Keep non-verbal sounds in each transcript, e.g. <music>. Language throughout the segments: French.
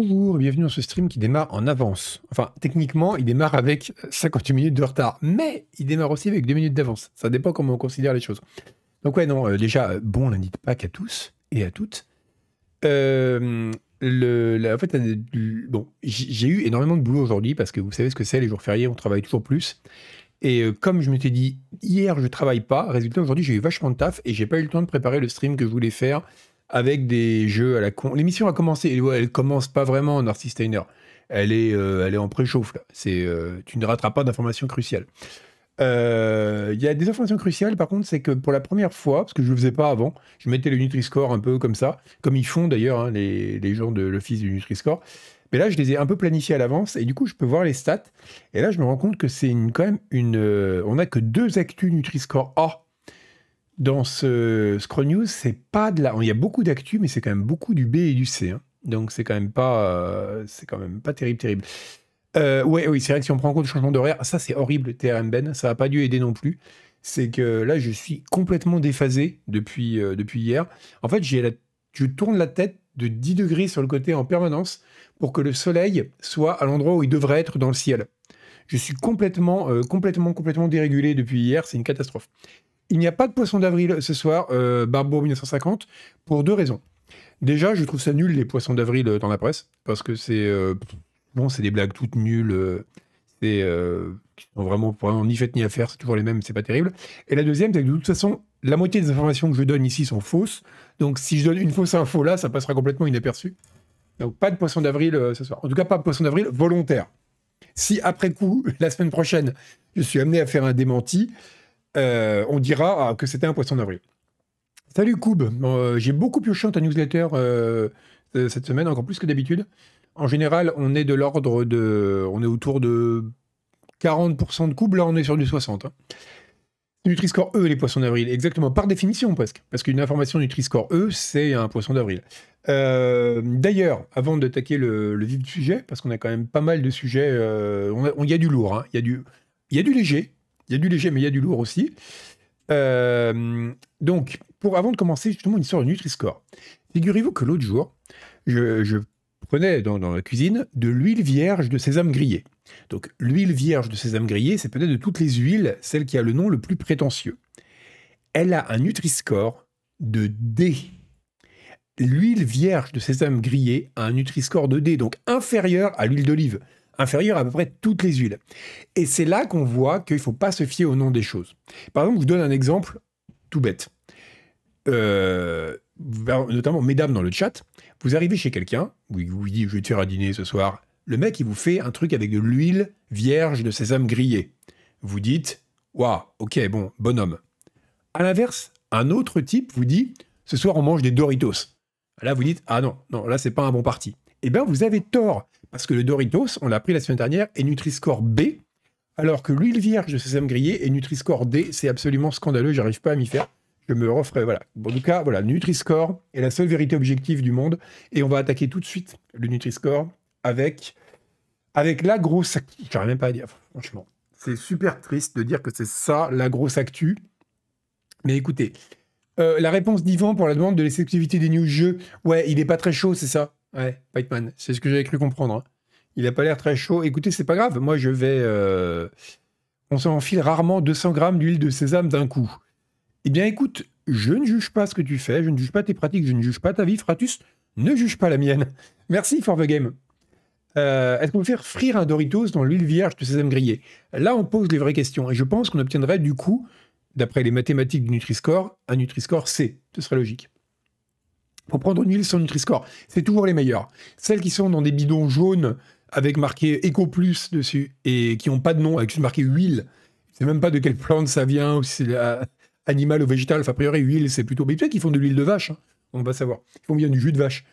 Bonjour, bienvenue dans ce stream qui démarre en avance. Enfin, techniquement, il démarre avec 58 minutes de retard, mais il démarre aussi avec 2 minutes d'avance. Ça dépend comment on considère les choses. Donc ouais, non, euh, déjà, euh, bon on de pas qu'à tous et à toutes. Euh, le, en fait, bon, j'ai eu énormément de boulot aujourd'hui parce que vous savez ce que c'est, les jours fériés, on travaille toujours plus. Et comme je m'étais dit, hier, je travaille pas. Résultat, aujourd'hui, j'ai eu vachement de taf et j'ai pas eu le temps de préparer le stream que je voulais faire avec des jeux à la con. L'émission a commencé, elle, commence pas vraiment, en Steiner. Elle est, euh, elle est en préchauffe, euh, tu ne rateras pas d'informations cruciales. Euh, il y a des informations cruciales, par contre, c'est que pour la première fois, parce que je le faisais pas avant, je mettais le Nutri-Score un peu comme ça, comme ils font d'ailleurs hein, les, les, gens de l'office du Nutri-Score. Mais là, je les ai un peu planifiés à l'avance et du coup, je peux voir les stats. Et là, je me rends compte que c'est une, quand même une. on n'a que deux actus Nutri-Score A dans ce Scroll News, c'est pas de la. Il y a beaucoup d'actu, mais c'est quand même beaucoup du B et du C. Hein. Donc c'est quand même pas, euh, c'est quand même pas terrible, terrible. Euh, ouais, oui, c'est vrai que si on prend en compte le changement d'horaire, ça c'est horrible, TRM Ben, ça n'a pas dû aider non plus. C'est que là, je suis complètement déphasé depuis, euh, depuis hier. En fait, j'ai je tourne la tête de 10 degrés sur le côté en permanence pour que le soleil soit à l'endroit où il devrait être dans le ciel. Je suis complètement, complètement, complètement dérégulé depuis hier. C'est une catastrophe. Il n'y a pas de poisson d'avril ce soir, euh, Barbeau 1950, pour deux raisons. Déjà, je trouve ça nul les poissons d'avril euh, dans la presse, parce que c'est euh, bon, c'est des blagues toutes nulles, euh, c'est euh, vraiment, ni fait ni affaire, c'est toujours les mêmes, c'est pas terrible. Et la deuxième, c'est que de toute façon, la moitié des informations que je donne ici sont fausses, donc si je donne une fausse info là, ça passera complètement inaperçu. Donc pas de poisson d'avril ce soir. En tout cas, pas de poisson d'avril volontaire. Si après coup, <laughs> la semaine prochaine, je suis amené à faire un démenti, euh, on dira ah, que c'était un poisson d'avril. Salut Koub, euh, j'ai beaucoup pioché ta newsletter euh, cette semaine, encore plus que d'habitude. En général, on est de l'ordre de. On est autour de 40% de Koub, là on est sur du 60. Hein. Nutri-score E, les poissons d'avril, exactement, par définition presque, parce qu'une information Nutri-score E, c'est un poisson d'avril. D'ailleurs, avant d'attaquer le, vif du sujet, parce qu'on a quand même pas mal de sujets, il on, y a du lourd, hein. il y, a du léger, il y a du léger, mais il y a du lourd aussi. Euh, donc, pour, avant de commencer, justement, une histoire de Nutri-Score. Figurez-vous que l'autre jour, je, prenais dans, la cuisine de l'huile vierge de sésame grillé. Donc, l'huile vierge de sésame grillé, c'est peut-être de toutes les huiles, celle qui a le nom le plus prétentieux. Elle a un Nutri-Score de D. L'huile vierge de sésame grillé a un Nutri-Score de D, donc inférieur à l'huile d'olive inférieure à peu près toutes les huiles. Et c'est là qu'on voit qu'il ne faut pas se fier au nom des choses. Par exemple, je vous donne un exemple tout bête. Euh, notamment, mesdames dans le chat, vous arrivez chez quelqu'un, vous vous dit je vais te faire à dîner ce soir. Le mec, il vous fait un truc avec de l'huile vierge de sésame grillé. Vous dites Waouh, ok, bon, bonhomme. À l'inverse, un autre type vous dit Ce soir, on mange des Doritos. Là, vous dites Ah non, non, là, c'est pas un bon parti. Eh bien, vous avez tort. Parce que le Doritos, on l'a pris la semaine dernière, est Nutri-Score B, alors que l'huile vierge de sésame grillé est Nutri-Score D. C'est absolument scandaleux, j'arrive pas à m'y faire. Je me referai, voilà. en tout cas, voilà, nutri est la seule vérité objective du monde. Et on va attaquer tout de suite le nutri avec, avec la grosse actu. J'arrive même pas à dire, franchement. C'est super triste de dire que c'est ça, la grosse actu. Mais écoutez, euh, la réponse d'Yvan pour la demande de l'exclusivité des news jeux. Ouais, il n'est pas très chaud, c'est ça Ouais, Batman. c'est ce que j'avais cru comprendre. Hein. Il a pas l'air très chaud. Écoutez, c'est pas grave, moi je vais. Euh, on s'enfile rarement 200 grammes d'huile de sésame d'un coup. Eh bien, écoute, je ne juge pas ce que tu fais, je ne juge pas tes pratiques, je ne juge pas ta vie, Fratus, ne juge pas la mienne. <laughs> Merci, For the Game. Euh, est-ce qu'on peut faire frire un Doritos dans l'huile vierge de sésame grillé Là, on pose les vraies questions et je pense qu'on obtiendrait du coup, d'après les mathématiques du Nutri-Score, un Nutri-Score C. Ce serait logique pour prendre une huile sans nutri C'est toujours les meilleures. Celles qui sont dans des bidons jaunes avec marqué Eco Plus dessus et qui n'ont pas de nom, avec juste marqué huile. Je sais même pas de quelle plante ça vient ou si c'est euh, animal ou végétal. Enfin, a priori, huile, c'est plutôt. Mais tu sais qu'ils font de l'huile de vache. Hein. On va savoir. Ils font bien du jus de vache.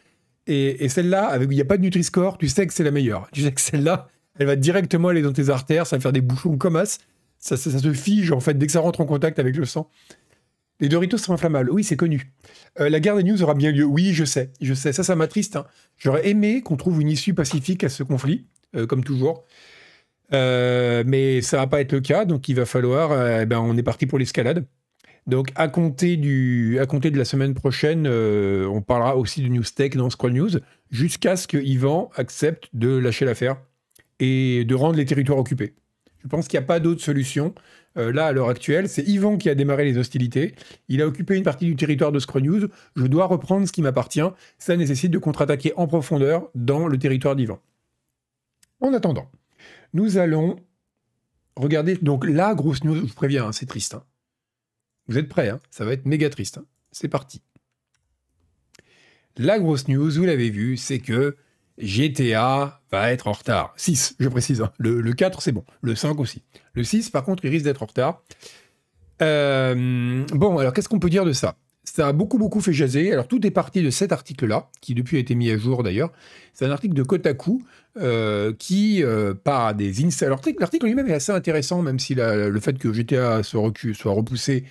Et, celle-là, avec il n'y a pas de Nutriscore, tu sais que c'est la meilleure. Tu sais que celle-là, elle va directement aller dans tes artères, ça va faire des bouchons comme as. Ça, ça, se fige en fait dès que ça rentre en contact avec le sang. Les Doritos sont inflammables. Oui, c'est connu. Euh, la guerre des news aura bien lieu. Oui, je sais. Je sais. Ça, ça m'attriste. Hein. J'aurais aimé qu'on trouve une issue pacifique à ce conflit, euh, comme toujours. Euh, mais ça va pas être le cas. Donc, il va falloir. Eh ben, on est parti pour l'escalade. Donc, à compter, du, à compter de la semaine prochaine, on parlera aussi de News Tech dans Scroll News, jusqu'à ce que accepte de lâcher l'affaire et de rendre les territoires occupés. Je pense qu'il n'y a pas d'autre solution. Euh, là, à l'heure actuelle, c'est Yvan qui a démarré les hostilités. Il a occupé une partie du territoire de Scronews. Je dois reprendre ce qui m'appartient. Ça nécessite de contre-attaquer en profondeur dans le territoire d'Yvan. En attendant, nous allons regarder. Donc la grosse news, je vous préviens, hein, c'est triste. Hein. Vous êtes prêts, hein. ça va être méga triste. C'est parti. La grosse news, vous l'avez vu, c'est que GTA va être en retard. 6, je précise. Hein. Le, 4, c'est bon. Le 5 aussi. Le 6, par contre, il risque d'être en retard. Euh, bon, alors qu'est-ce qu'on peut dire de ça Ça a beaucoup, beaucoup fait jaser. Alors, tout est parti de cet article-là, qui depuis a été mis à jour d'ailleurs. C'est un article de Kotaku euh, qui, euh, par des Alors L'article lui-même est assez intéressant, même si le fait que GTA soit repoussé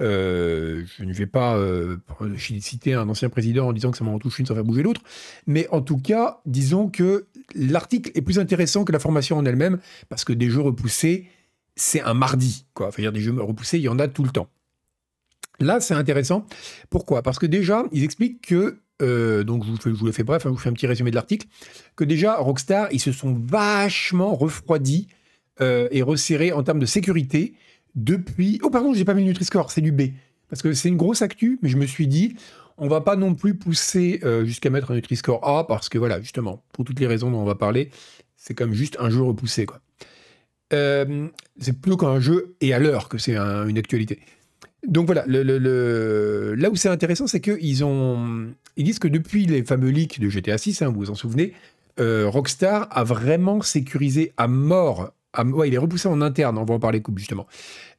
euh, je ne vais pas euh, féliciter citer un ancien président en disant que ça m'en touche une sans faire bouger l'autre, mais en tout cas, disons que l'article est plus intéressant que la formation en elle-même, parce que des jeux repoussés, c'est un mardi. Quoi. Enfin, dire des jeux repoussés, il y en a tout le temps. Là, c'est intéressant. Pourquoi Parce que déjà, ils expliquent que euh, donc je vous, le fais bref, hein, je vous fais un petit résumé de l'article, que déjà Rockstar, ils se sont vachement refroidis et resserrés en termes de sécurité depuis. Oh, pardon, j'ai pas mis le Nutri-Score, c'est du B. Parce que c'est une grosse actu, mais je me suis dit, on va pas non plus pousser euh, jusqu'à mettre un Nutri-Score A, parce que voilà, justement, pour toutes les raisons dont on va parler, c'est comme juste un jeu repoussé, quoi. Euh, c'est plutôt qu'un jeu et à l'heure que c'est une actualité. Donc voilà, là où c'est intéressant, c'est qu'ils ont... ils disent que depuis les fameux leaks de GTA 6, hein, vous vous en souvenez, euh, Rockstar a vraiment sécurisé à mort il est repoussé en interne, on va en parler coupe justement.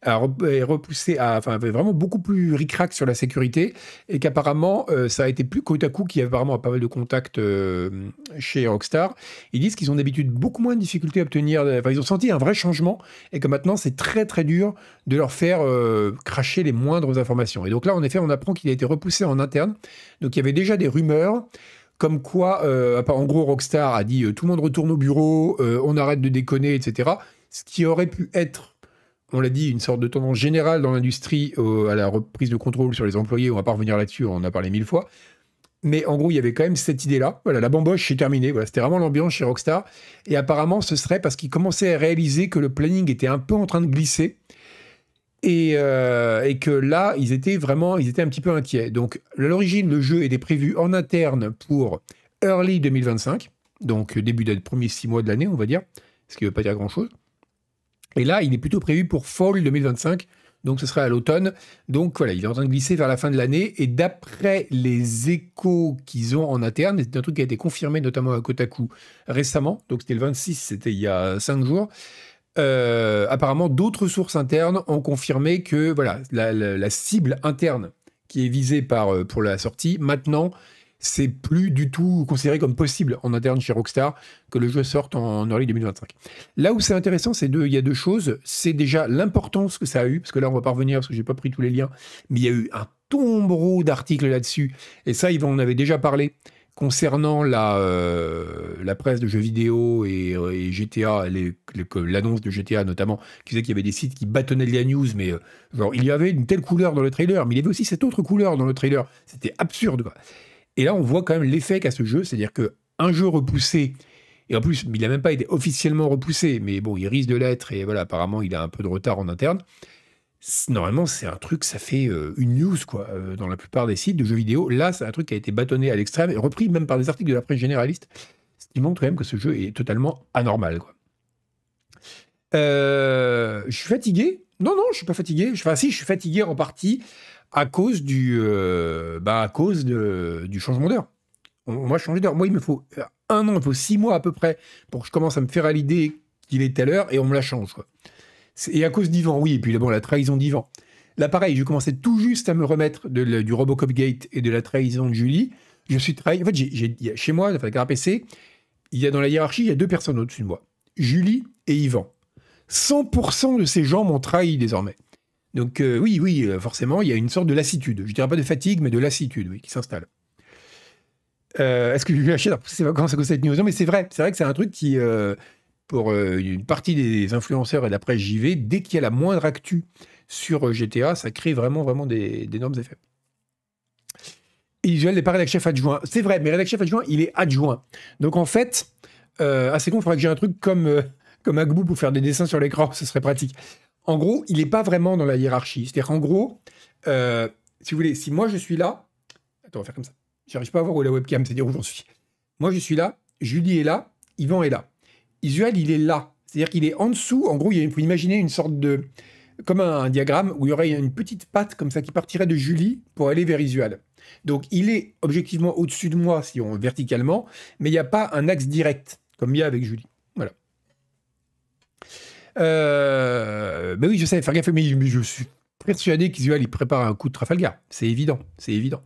est repoussé à, enfin, vraiment beaucoup plus ricrac sur la sécurité et qu'apparemment euh, ça a été plus côte à coup qui apparemment a pas mal de contacts euh, chez Rockstar. Ils disent qu'ils ont d'habitude beaucoup moins de difficultés à obtenir, euh, enfin ils ont senti un vrai changement et que maintenant c'est très très dur de leur faire cracher les moindres informations. Et donc là en effet on apprend qu'il a été repoussé en interne, donc il y avait déjà des rumeurs comme quoi, euh, en gros, Rockstar a dit euh, tout le monde retourne au bureau, euh, on arrête de déconner, etc. Ce qui aurait pu être, on l'a dit, une sorte de tendance générale dans l'industrie à la reprise de contrôle sur les employés, on va pas revenir là-dessus, on en a parlé mille fois. Mais en gros, il y avait quand même cette idée-là. Voilà, la bamboche, c'est terminé. Voilà, c'était vraiment l'ambiance chez Rockstar. Et apparemment, ce serait parce qu'ils commençaient à réaliser que le planning était un peu en train de glisser euh, et, que là, ils étaient vraiment, ils étaient un petit peu inquiets. Donc, à l'origine, le jeu était prévu en interne pour early 2025, donc début des premiers six mois de l'année, on va dire, ce qui ne veut pas dire grand-chose. Et là, il est plutôt prévu pour fall 2025, donc ce serait à l'automne. Donc voilà, il est en train de glisser vers la fin de l'année. Et d'après les échos qu'ils ont en interne, c'est un truc qui a été confirmé notamment à Kotaku récemment, donc c'était le 26, c'était il y a cinq jours. Euh, apparemment, d'autres sources internes ont confirmé que voilà, la, cible interne qui est visée par, euh, pour la sortie, maintenant, c'est plus du tout considéré comme possible en interne chez Rockstar que le jeu sorte en early 2025. Là où c'est intéressant, c'est il y a deux choses. C'est déjà l'importance que ça a eu, parce que là, on va pas revenir parce que j'ai pas pris tous les liens, mais il y a eu un tombereau d'articles là-dessus. Et ça, yvon en avait déjà parlé Concernant la, euh, la presse de jeux vidéo et, euh, GTA, l'annonce de GTA notamment, qui disait qu'il y avait des sites qui bâtonnaient la news, mais euh, genre, il y avait une telle couleur dans le trailer, mais il y avait aussi cette autre couleur dans le trailer. C'était absurde. Et là, on voit quand même l'effet qu'a ce jeu, c'est-à-dire qu'un jeu repoussé, et en plus, il n'a même pas été officiellement repoussé, mais bon, il risque de l'être, et voilà, apparemment, il a un peu de retard en interne normalement, c'est un truc, ça fait euh, une news, quoi, euh, dans la plupart des sites de jeux vidéo. Là, c'est un truc qui a été bâtonné à l'extrême et repris même par des articles de la presse généraliste, ce qui montre quand même que ce jeu est totalement anormal, quoi. Euh, je suis fatigué. Non, non, je suis pas fatigué. Enfin, si, je suis fatigué en partie à cause du, bah, à cause de, du changement d'heure. On, va changer d'heure. Moi, il me faut un an, il me faut six mois à peu près pour que je commence à me faire à l'idée qu'il est telle heure et on me la change, quoi. Et à cause d'Ivan, oui, et puis bon, la trahison d'Ivan. Là, pareil, je commençais tout juste à me remettre du Robocop Gate et de la trahison de Julie. Je suis trahi. En fait, chez moi, enfin, un PC, il y a dans la hiérarchie, il y a deux personnes au-dessus de moi Julie et Yvan. 100% de ces gens m'ont trahi désormais. Donc, euh, oui, oui, euh, forcément, il y a une sorte de lassitude. Je ne dirais pas de fatigue, mais de lassitude, oui, qui s'installe. Euh, est-ce que je vais lâcher C'est vacances à cause cette mais c'est vrai. C'est vrai que c'est un truc qui pour euh, une partie des influenceurs et d'après JV, dès qu'il y a la moindre actu sur euh, GTA, ça crée vraiment, vraiment d'énormes effets. Et Joël n'est pas rédacteur chef adjoint. C'est vrai, mais rédacteur chef adjoint, il est adjoint. Donc en fait, euh, assez con, il faudrait que j'ai un truc comme, comme Agbou pour faire des dessins sur l'écran, <laughs> ce serait pratique. En gros, il n'est pas vraiment dans la hiérarchie. C'est-à-dire qu'en gros, si vous voulez, si moi je suis là, attends, on va faire comme ça. J'arrive pas à voir où est la webcam, c'est-à-dire où j'en suis. Moi je suis là, Julie est là, Yvan est là. Isual, il est là. C'est-à-dire qu'il est en dessous. En gros, il faut imaginer une sorte de. comme un, diagramme où il y aurait une petite patte comme ça qui partirait de Julie pour aller vers Isual. Donc il est objectivement au-dessus de moi, si on verticalement, mais il n'y a pas un axe direct, comme il y a avec Julie. Voilà. Euh... mais ben oui, je sais, faire gaffe, mais je suis persuadé qu'Isual il prépare un coup de Trafalgar. C'est évident, c'est évident.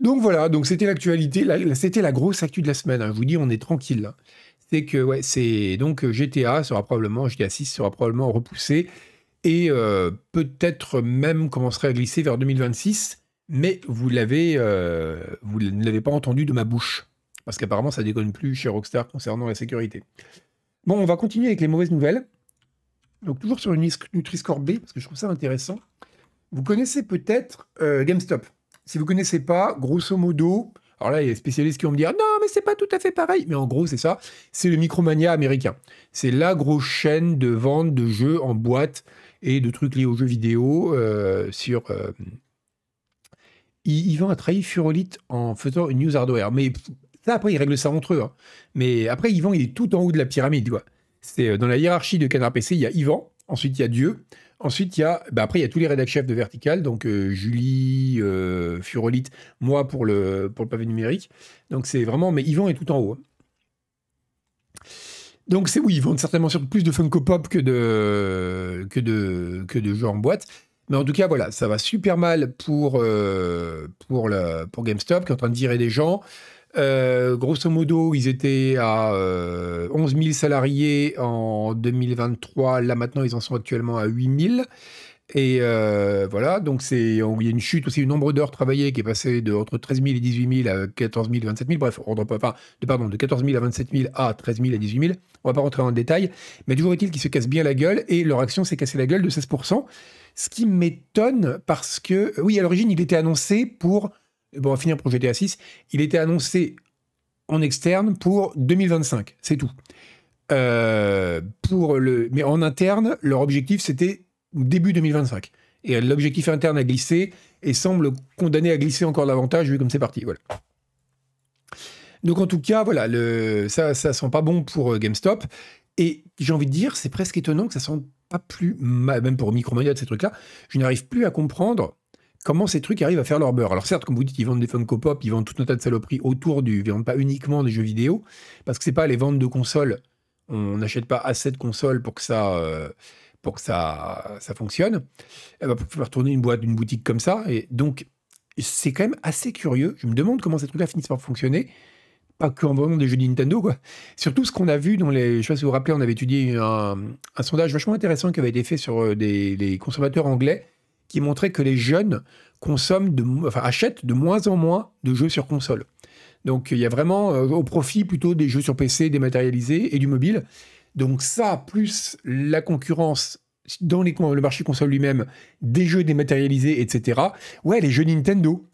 Donc voilà, donc c'était l'actualité, c'était la grosse actu de la semaine. Hein. Je vous dis, on est tranquille. là. Hein c'est que ouais, c'est donc euh, GTA sera probablement GTA 6 sera probablement repoussé et euh, peut-être même commencerait à glisser vers 2026. Mais euh, vous ne l'avez pas entendu de ma bouche parce qu'apparemment ça déconne plus chez Rockstar concernant la sécurité. Bon, on va continuer avec les mauvaises nouvelles. Donc toujours sur une Nutri-Score B parce que je trouve ça intéressant. Vous connaissez peut-être GameStop. Si vous ne connaissez pas, grosso modo, alors là, il y a des spécialistes qui vont me dire non, mais c'est pas tout à fait pareil. Mais en gros, c'est ça. C'est le Micromania américain. C'est la grosse chaîne de vente de jeux en boîte et de trucs liés aux jeux vidéo euh, sur. Yvan euh, a trahi Furolite en faisant une news hardware. Mais ça, après, ils règlent ça entre eux. Hein. Mais après, Yvan, il est tout en haut de la pyramide. C'est euh, dans la hiérarchie de Canard PC, il y a Yvan, ensuite il y a Dieu, Ensuite, il y a, bah, après, il y a tous les rédacteurs chefs de Vertical, donc euh, Julie, euh, Furolite, moi pour le, le pavé numérique. Donc c'est vraiment, mais Yvan est tout en haut. Hein. Donc c'est oui, ils vendent certainement sur plus de Funko Pop que de, que de, que de jeux en boîte. Mais en tout cas, voilà, ça va super mal pour, euh, pour, pour GameStop qui est en train de virer des gens. Euh, grosso modo, ils étaient à 11 euh, 000 salariés en 2023. Là, maintenant, ils en sont actuellement à 8 000. Et euh, voilà, donc il y a une chute aussi du nombre d'heures travaillées qui est passé de entre 13 000 et 18 000 à 14 000, 27 000. Bref, on ne pas, de, pardon, de 14 000 à 27 000 à 13 000 à 18 000. On ne va pas rentrer dans le détail, mais toujours est-il qu'ils se cassent bien la gueule et leur action s'est cassée la gueule de 16 Ce qui m'étonne parce que, oui, à l'origine, il était annoncé pour bon, on va finir pour GTA 6, il était annoncé en externe pour 2025, c'est tout. Euh, pour le, mais en interne, leur objectif, c'était début 2025. Et l'objectif interne a glissé et semble condamné à glisser encore davantage, vu comme c'est parti. Voilà. Donc en tout cas, voilà, ça, ça sent pas bon pour euh, GameStop. Et j'ai envie de dire, c'est presque étonnant que ça sent pas plus mal, même pour Micromania de ces trucs-là. Je n'arrive plus à comprendre comment ces trucs arrivent à faire leur beurre. Alors certes, comme vous dites, ils vendent des Funko Pop, ils vendent tout un tas de saloperies autour du, ils vendent pas uniquement des jeux vidéo, parce que c'est pas les ventes de consoles. On n'achète pas assez de consoles pour que ça, euh, pour que ça, ça fonctionne. Et eh ben, pour faire tourner une boîte, une boutique comme ça, et donc c'est quand même assez curieux. Je me demande comment ces trucs-là finissent par fonctionner. Pas qu'en vendant des jeux de Nintendo, quoi. Surtout ce qu'on a vu dans les. Je sais pas si vous vous rappelez, on avait étudié un, sondage vachement intéressant qui avait été fait sur euh, des, les consommateurs anglais qui montrait que les jeunes consomment de, achètent de moins en moins de jeux sur console. Donc il y a vraiment euh, au profit plutôt des jeux sur PC dématérialisés et du mobile. Donc ça, plus la concurrence dans le marché console lui-même, des jeux dématérialisés, etc. Ouais, les jeux Nintendo.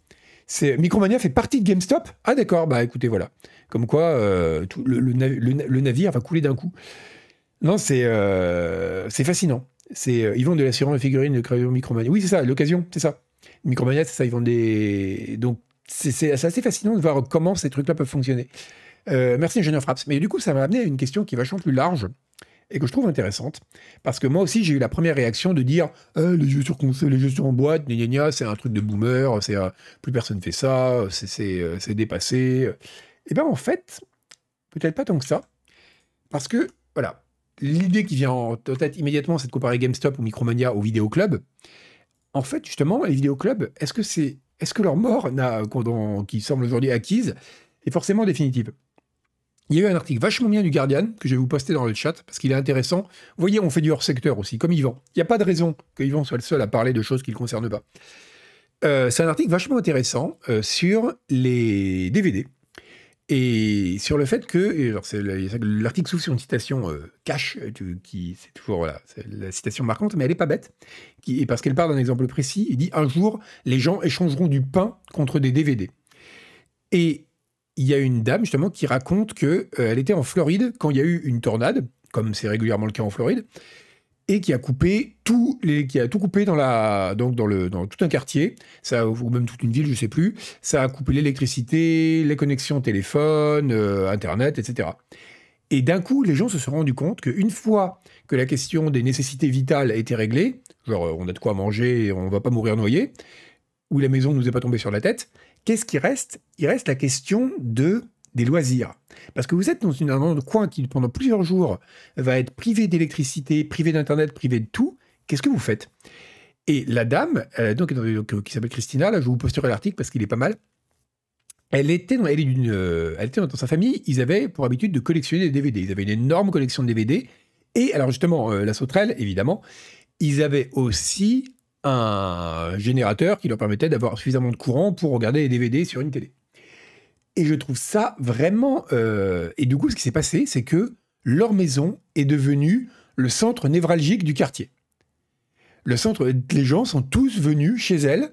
C'est Micromania fait partie de GameStop. Ah d'accord, bah écoutez voilà, comme quoi euh, le, navire va couler d'un coup. Non, c'est euh, c'est fascinant. Euh, ils vendent de l'assurance des figurines de crayons Micromania. Oui, c'est ça, l'occasion, c'est ça. Micromania, c'est ça, ils vendent des. Donc, c'est assez fascinant de voir comment ces trucs-là peuvent fonctionner. Euh, merci, ingénieur Fraps. Mais du coup, ça m'a amené à une question qui est vachement plus large et que je trouve intéressante. Parce que moi aussi, j'ai eu la première réaction de dire eh, les jeux sur console, les jeux en boîte, c'est un truc de boomer, c'est euh, plus personne fait ça, c'est dépassé. Eh bien, en fait, peut-être pas tant que ça. Parce que, voilà, l'idée qui vient en tête immédiatement, c'est de comparer GameStop ou Micromania au club. En fait, justement, les vidéoclubs, est-ce que c'est, est-ce que leur mort, qui semble aujourd'hui acquise, est forcément définitive Il y a eu un article vachement bien du Guardian que je vais vous poster dans le chat parce qu'il est intéressant. Vous voyez, on fait du hors secteur aussi, comme Yvan. Il n'y a pas de raison que Yvan soit le seul à parler de choses qui ne le concernent pas. Euh, c'est un article vachement intéressant euh, sur les DVD et sur le fait que l'article souffre sur une citation cache euh, cash, euh, qui c'est toujours la citation marquante, mais elle n'est pas bête, qui, et parce qu'elle part d'un exemple précis. Il dit un jour, les gens échangeront du pain contre des DVD. Et il y a une dame justement qui raconte que euh, elle était en Floride quand il y a eu une tornade, comme c'est régulièrement le cas en Floride, et qui a coupé tout les, qui a tout coupé dans la donc dans le dans tout un quartier, ça ou même toute une ville, je sais plus. Ça a coupé l'électricité, les connexions téléphone, euh, internet, etc. Et d'un coup, les gens se sont rendus compte qu'une fois que la question des nécessités vitales a été réglée, genre euh, on a de quoi manger, on va pas mourir noyé, ou la maison ne nous est pas tombée sur la tête, qu'est-ce qui reste Il reste la question de des loisirs. Parce que vous êtes dans une, un coin qui, pendant plusieurs jours, va être privé d'électricité, privé d'Internet, privé de tout. Qu'est-ce que vous faites Et la dame, donc, euh, euh, qui s'appelle Christina, là, je vous posterai l'article parce qu'il est pas mal. Elle était, dans, elle, euh, dans sa famille, ils avaient pour habitude de collectionner des DVD. Ils avaient une énorme collection de DVD. Et alors justement, la sauterelle, évidemment, ils avaient aussi un générateur qui leur permettait d'avoir suffisamment de courant pour regarder les DVD sur une télé. Et je trouve ça vraiment. Euh, et du coup, ce qui s'est passé, c'est que leur maison est devenue le centre névralgique du quartier. Le centre, les gens sont tous venus chez elle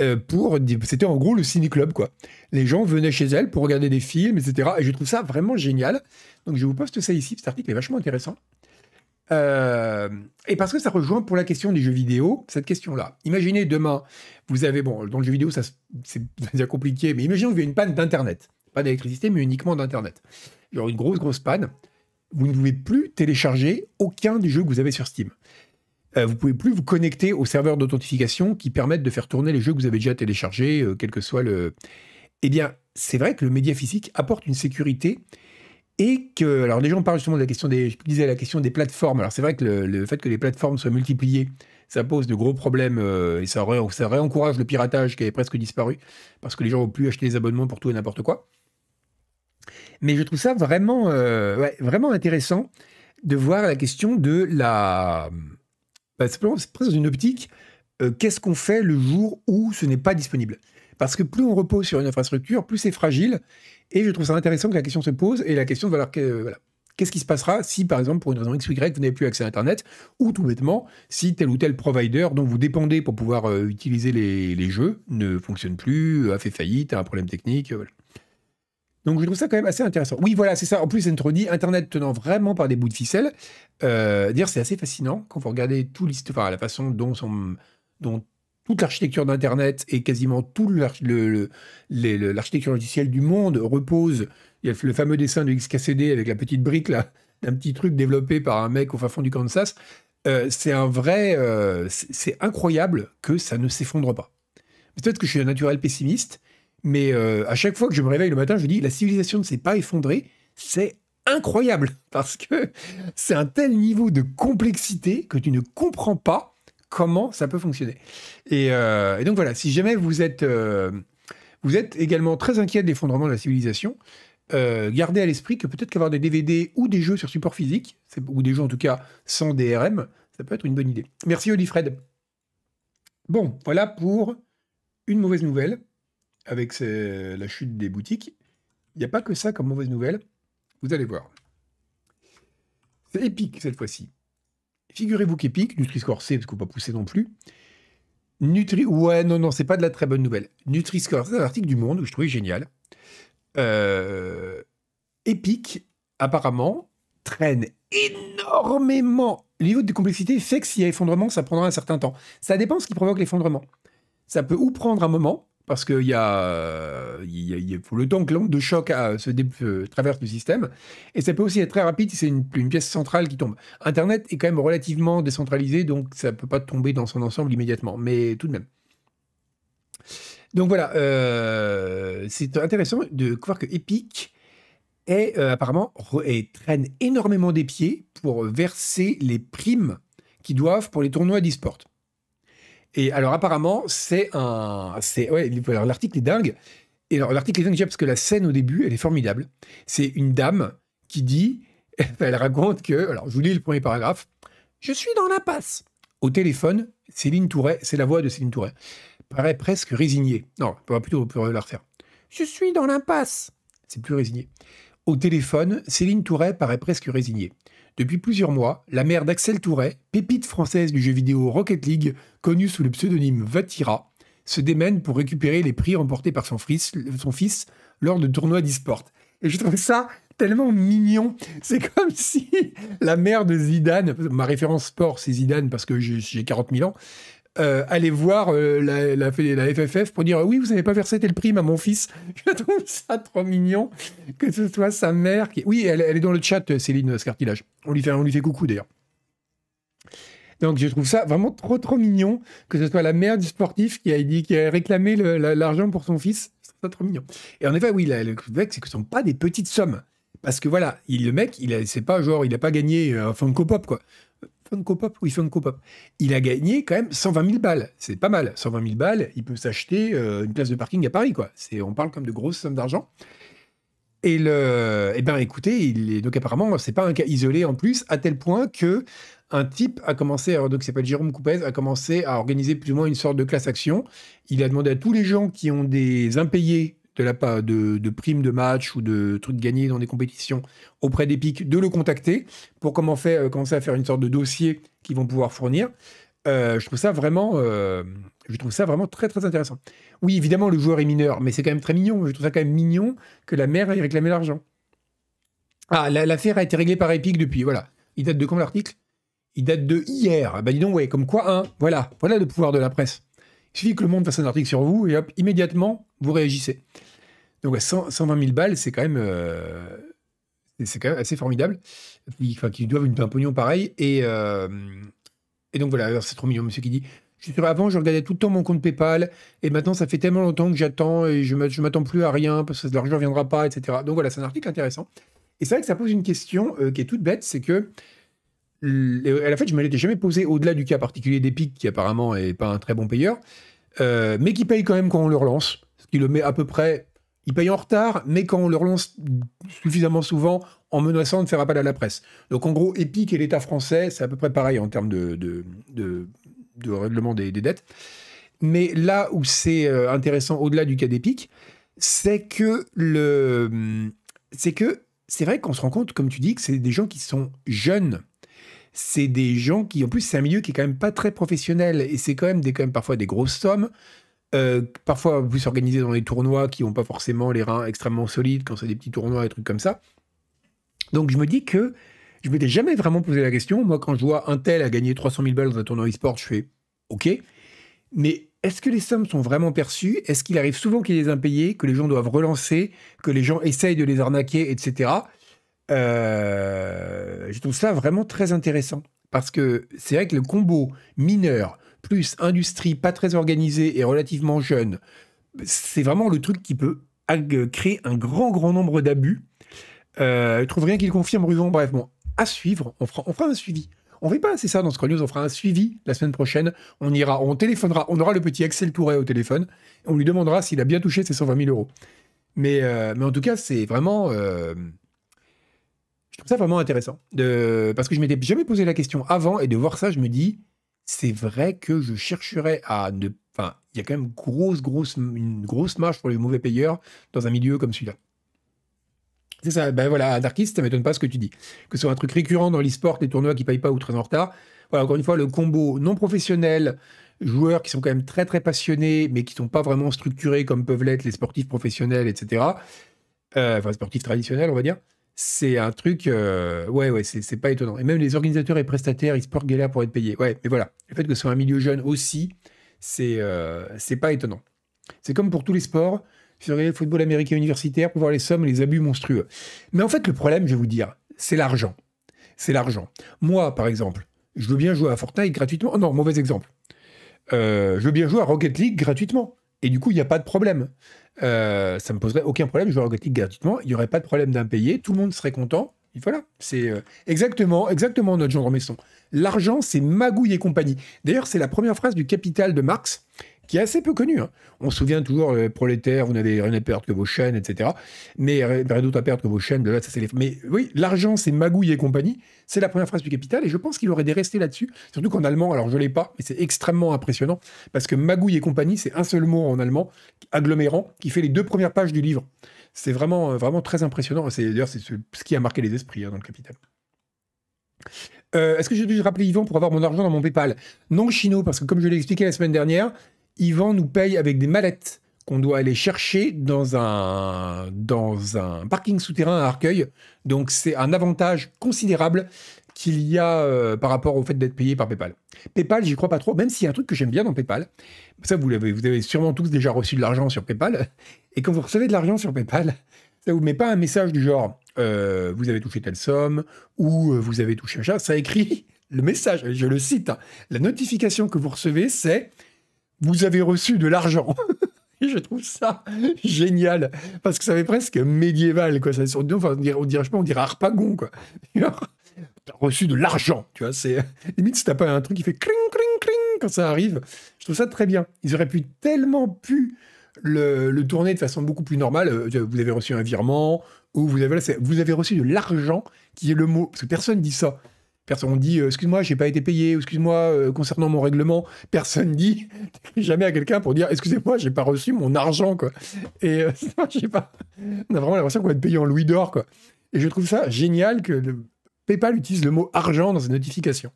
euh, pour. C'était en gros le ciné-club, quoi. Les gens venaient chez elles pour regarder des films, etc. Et je trouve ça vraiment génial. Donc je vous poste ça ici. Cet article est vachement intéressant. Euh, et parce que ça rejoint pour la question des jeux vidéo, cette question-là. Imaginez demain, vous avez, bon, dans le jeu vidéo, c'est <laughs> déjà compliqué, mais imaginons que vous avez une panne d'Internet. Pas d'électricité, mais uniquement d'Internet. Genre une grosse, grosse panne. Vous ne pouvez plus télécharger aucun des jeux que vous avez sur Steam. Euh, vous ne pouvez plus vous connecter aux serveurs d'authentification qui permettent de faire tourner les jeux que vous avez déjà téléchargés, euh, quel que soit le. Eh bien, c'est vrai que le média physique apporte une sécurité et que. Alors, les gens parlent justement de la question des. Je disais la question des plateformes. Alors, c'est vrai que le fait que les plateformes soient multipliées ça pose de gros problèmes euh, et ça, réencourage le piratage qui avait presque disparu parce que les gens n'ont plus acheté des abonnements pour tout et n'importe quoi. Mais je trouve ça vraiment, euh, vraiment intéressant de voir la question de la. Bah, c'est presque dans une optique euh, qu'est-ce qu'on fait le jour où ce n'est pas disponible Parce que plus on repose sur une infrastructure, plus c'est fragile. Et je trouve ça intéressant que la question se pose et la question de valeur. Que, Qu'est-ce qui se passera si, par exemple, pour une raison X ou Y, vous n'avez plus accès à Internet Ou tout bêtement, si tel ou tel provider dont vous dépendez pour pouvoir euh, utiliser les, jeux ne fonctionne plus, euh, a fait faillite, a un problème technique euh, Donc je trouve ça quand même assez intéressant. Oui, voilà, c'est ça. En plus, introduit Internet tenant vraiment par des bouts de ficelle. dire c'est assez fascinant quand vous regardez tout l'histoire, la façon dont, dont toute l'architecture d'Internet et quasiment toute l'architecture logicielle du monde repose il y a le fameux dessin du XKCD avec la petite brique, là, d'un petit truc développé par un mec au fin fond du Kansas. Euh, c'est un vrai. Euh, c'est incroyable que ça ne s'effondre pas. Peut-être que je suis un naturel pessimiste, mais euh, à chaque fois que je me réveille le matin, je dis la civilisation ne s'est pas effondrée. C'est incroyable <laughs> parce que c'est un tel niveau de complexité que tu ne comprends pas comment ça peut fonctionner. Et, et donc voilà, si jamais vous êtes, vous êtes également très inquiet de l'effondrement de la civilisation, Gardez euh, garder à l'esprit que peut-être qu'avoir des DVD ou des jeux sur support physique, ou des jeux en tout cas sans DRM, ça peut être une bonne idée. Merci Olifred. Bon, voilà pour une mauvaise nouvelle avec la chute des boutiques. Il n'y a pas que ça comme mauvaise nouvelle. Vous allez voir. C'est épique cette fois-ci. Figurez-vous qu'Epic, Nutri-Score C, parce qu'on ne pas pousser non plus. Nutri, ouais, non, non, c'est pas de la très bonne nouvelle. Nutri-Score, c'est un article du Monde que je trouvais génial. Euh, épique apparemment, traîne énormément. Le niveau de complexité fait que s'il y a effondrement, ça prendra un certain temps. Ça dépend de ce qui provoque l'effondrement. Ça peut ou prendre un moment, parce qu'il y, y, faut le temps que l'onde de choc se euh, traverse le système. Et ça peut aussi être très rapide si c'est une, pièce centrale qui tombe. Internet est quand même relativement décentralisé, donc ça ne peut pas tomber dans son ensemble immédiatement, mais tout de même. Donc voilà, euh, c'est intéressant de voir que Epic est, euh, apparemment traîne énormément des pieds pour verser les primes qu'ils doivent pour les tournois d'e-sport. Et alors apparemment, c'est un... C'est, l'article est dingue. Et alors l'article est dingue parce que la scène au début, elle est formidable. C'est une dame qui dit, <laughs> elle raconte que... Alors je vous lis le premier paragraphe. Je suis dans l'impasse. Au téléphone, Céline Touret, c'est la voix de Céline Touret paraît presque résigné. Non, on va plutôt la refaire. Je suis dans l'impasse. C'est plus résigné. Au téléphone, Céline Touret paraît presque résignée. Depuis plusieurs mois, la mère d'Axel Touret, pépite française du jeu vidéo Rocket League, connue sous le pseudonyme Vatira, se démène pour récupérer les prix remportés par son, fils, son fils lors de tournois d'e-sport. Et je trouve ça tellement mignon. C'est comme si la mère de Zidane, ma référence sport, c'est Zidane parce que j'ai 40 000 ans, euh, aller voir euh, la, FFF pour dire oui, vous n'avez pas versé tel prime à mon fils. <laughs> Je trouve ça trop mignon que ce soit sa mère qui. Oui, elle, est dans le chat, euh, Céline Scartilage. On lui fait, on lui fait coucou d'ailleurs. Donc je trouve ça vraiment trop trop mignon que ce soit la mère du sportif qui a dit qui a réclamé l'argent pour son fils. C'est trop mignon. Et en effet, oui, le mec, c'est que ce sont pas des petites sommes. Parce que voilà, il, le mec, il c'est pas genre, il n'a pas gagné un Funko Pop, quoi. Oui, copop. Il a gagné quand même 120 000 balles. C'est pas mal. 120 000 balles, il peut s'acheter euh, une place de parking à Paris, quoi. C'est, on parle comme de grosses sommes d'argent. Et le, eh ben, écoutez, il est, donc apparemment, c'est pas un cas isolé en plus, à tel point que un type a commencé, à, donc s'appelle Jérôme Coupez, a commencé à organiser plus ou moins une sorte de classe action. Il a demandé à tous les gens qui ont des impayés de, la, de, de primes de match ou de trucs gagnés dans des compétitions auprès d'Epic, de le contacter pour comment euh, commencer à faire une sorte de dossier qu'ils vont pouvoir fournir. Euh, je trouve ça vraiment, euh, je trouve ça vraiment très très intéressant. Oui, évidemment, le joueur est mineur, mais c'est quand même très mignon. Je trouve ça quand même mignon que la mère ait réclamé l'argent. Ah, l'affaire a été réglée par Epic depuis. Voilà. Il date de quand l'article Il date de hier. Ah bah ben, dis donc, ouais, comme quoi, hein. Voilà, voilà le pouvoir de la presse. Il suffit que le monde fasse un article sur vous et hop, immédiatement, vous réagissez. Donc, 120 000 balles, c'est quand même. Euh, c'est quand même assez formidable. enfin, qu'ils doivent une, un pognon pareil. Et, euh, et donc voilà, c'est trop mignon, monsieur qui dit je avant, je regardais tout le temps mon compte PayPal, et maintenant ça fait tellement longtemps que j'attends et je ne m'attends plus à rien parce que l'argent ne viendra pas, etc. Donc voilà, c'est un article intéressant. Et c'est vrai que ça pose une question euh, qui est toute bête, c'est que à la fait, je ne me l'étais jamais posé au-delà du cas particulier d'Epic, qui apparemment n'est pas un très bon payeur, mais qui paye quand même quand on le relance qui le met à peu près. Il paye en retard, mais quand on le relance suffisamment souvent, en menaçant de faire appel à la presse. Donc en gros, Epic et l'État français, c'est à peu près pareil en termes de, règlement des, dettes. Mais là où c'est euh, intéressant, au-delà du cas d'Epic, c'est que c'est que c'est vrai qu'on se rend compte, comme tu dis, que c'est des gens qui sont jeunes. C'est des gens qui, en plus, c'est un milieu qui est quand même pas très professionnel et c'est quand même des, quand même parfois des grosses sommes. Euh, parfois vous s'organiser dans des tournois qui n'ont pas forcément les reins extrêmement solides, quand c'est des petits tournois et trucs comme ça. Donc je me dis que je ne m'étais jamais vraiment posé la question. Moi, quand je vois un tel à gagner 300 000 balles dans un tournoi e-sport, je fais OK. Mais est-ce que les sommes sont vraiment perçues Est-ce qu'il arrive souvent qu'il y ait des impayés, que les gens doivent relancer, que les gens essayent de les arnaquer, etc. Euh, je trouve ça vraiment très intéressant. Parce que c'est vrai que le combo mineur, plus industrie pas très organisée et relativement jeune, c'est vraiment le truc qui peut créer un grand, grand nombre d'abus. Euh, je trouve rien qui le confirme, Ruvan. Bref, bon, à suivre. On fera, un suivi. On ne fait pas assez ça dans ce News. On fera un suivi la semaine prochaine. On ira, on téléphonera. On aura le petit Axel Touré au téléphone. on lui demandera s'il a bien touché ses 120 000 euros. Mais, euh, mais en tout cas, c'est vraiment. Euh, je trouve ça vraiment intéressant. De, parce que je m'étais jamais posé la question avant. Et de voir ça, je me dis c'est vrai que je chercherais à ne Enfin, il y a quand même grosse, grosse, une grosse marge pour les mauvais payeurs dans un milieu comme celui-là. C'est ça, ben voilà, Darkist, ça m'étonne pas ce que tu dis. Que ce soit un truc récurrent dans l'e-sport, les tournois qui payent pas ou très en retard. Voilà, encore une fois, le combo non professionnel, joueurs qui sont quand même très très passionnés, mais qui sont pas vraiment structurés comme peuvent l'être les sportifs professionnels, etc. Euh, enfin, sportifs traditionnels, on va dire c'est un truc. Euh, ouais, ouais, c'est pas étonnant. Et même les organisateurs et prestataires, ils se portent galère pour être payés. Ouais, mais voilà. Le fait que ce soit un milieu jeune aussi, c'est euh, pas étonnant. C'est comme pour tous les sports. vous regardez le football américain universitaire pour voir les sommes et les abus monstrueux. Mais en fait, le problème, je vais vous dire, c'est l'argent. C'est l'argent. Moi, par exemple, je veux bien jouer à Fortnite gratuitement. Oh non, mauvais exemple. Euh, je veux bien jouer à Rocket League gratuitement. Et du coup, il n'y a pas de problème. Euh, ça me poserait aucun problème, je joueur gothique gratuitement, il n'y aurait pas de problème d'impayé, tout le monde serait content. Et voilà, c'est euh, exactement, exactement notre genre de maison. L'argent, c'est magouille et compagnie. D'ailleurs, c'est la première phrase du Capital de Marx qui est assez peu connu. Hein. On se souvient toujours, euh, prolétaire, prolétaires, vous n'avez rien à perdre que vos chaînes, etc. Mais rien d'autre à perdre que vos chaînes, de là, ça c'est les... Mais oui, l'argent, c'est magouille et compagnie. C'est la première phrase du Capital, et je pense qu'il aurait des rester là-dessus. Surtout qu'en allemand, alors je ne l'ai pas, mais c'est extrêmement impressionnant, parce que magouille et compagnie, c'est un seul mot en allemand, agglomérant, qui fait les deux premières pages du livre. C'est vraiment, euh, vraiment très impressionnant. C'est d'ailleurs c'est ce, qui a marqué les esprits hein, dans le Capital. Euh, est-ce que j'ai dû rappeler Yvan pour avoir mon argent dans mon PayPal Non, Chino, parce que comme je l'ai expliqué la semaine dernière, Yvan nous paye avec des mallettes qu'on doit aller chercher dans un, dans un parking souterrain à Arcueil. Donc c'est un avantage considérable qu'il y a euh, par rapport au fait d'être payé par PayPal. PayPal, j'y crois pas trop, même s'il y a un truc que j'aime bien dans PayPal. Ça, vous, l'avez, vous avez sûrement tous déjà reçu de l'argent sur PayPal. <laughs> Et quand vous recevez de l'argent sur PayPal, <laughs> ça vous met pas un message du genre euh, vous avez touché telle somme ou euh, vous avez touché un chat. Ça écrit <laughs> le message, je le cite. Hein. La notification que vous recevez, c'est vous avez reçu de l'argent. <laughs> je trouve ça génial parce que ça fait presque médiéval quoi. Ça, on, dirait, on dirait, quoi. <laughs> reçu de l'argent, tu vois. C'est limite si t'as pas un truc qui fait cling cling cling quand ça arrive. Je trouve ça très bien. Ils auraient pu tellement pu le, tourner de façon beaucoup plus normale. Euh, vous avez reçu un virement ou vous avez vous avez reçu de l'argent qui est le mot parce que personne dit ça. Personne dit, euh, excuse-moi, j'ai pas été payé, excuse-moi, euh, concernant mon règlement, personne ne dit <laughs> jamais à quelqu'un pour dire, excusez-moi, j'ai pas reçu mon argent, quoi. Et euh, <laughs> pas, on a vraiment l'impression qu'on va être payé en louis d'or, quoi. Et je trouve ça génial que PayPal utilise le mot argent dans ses notifications.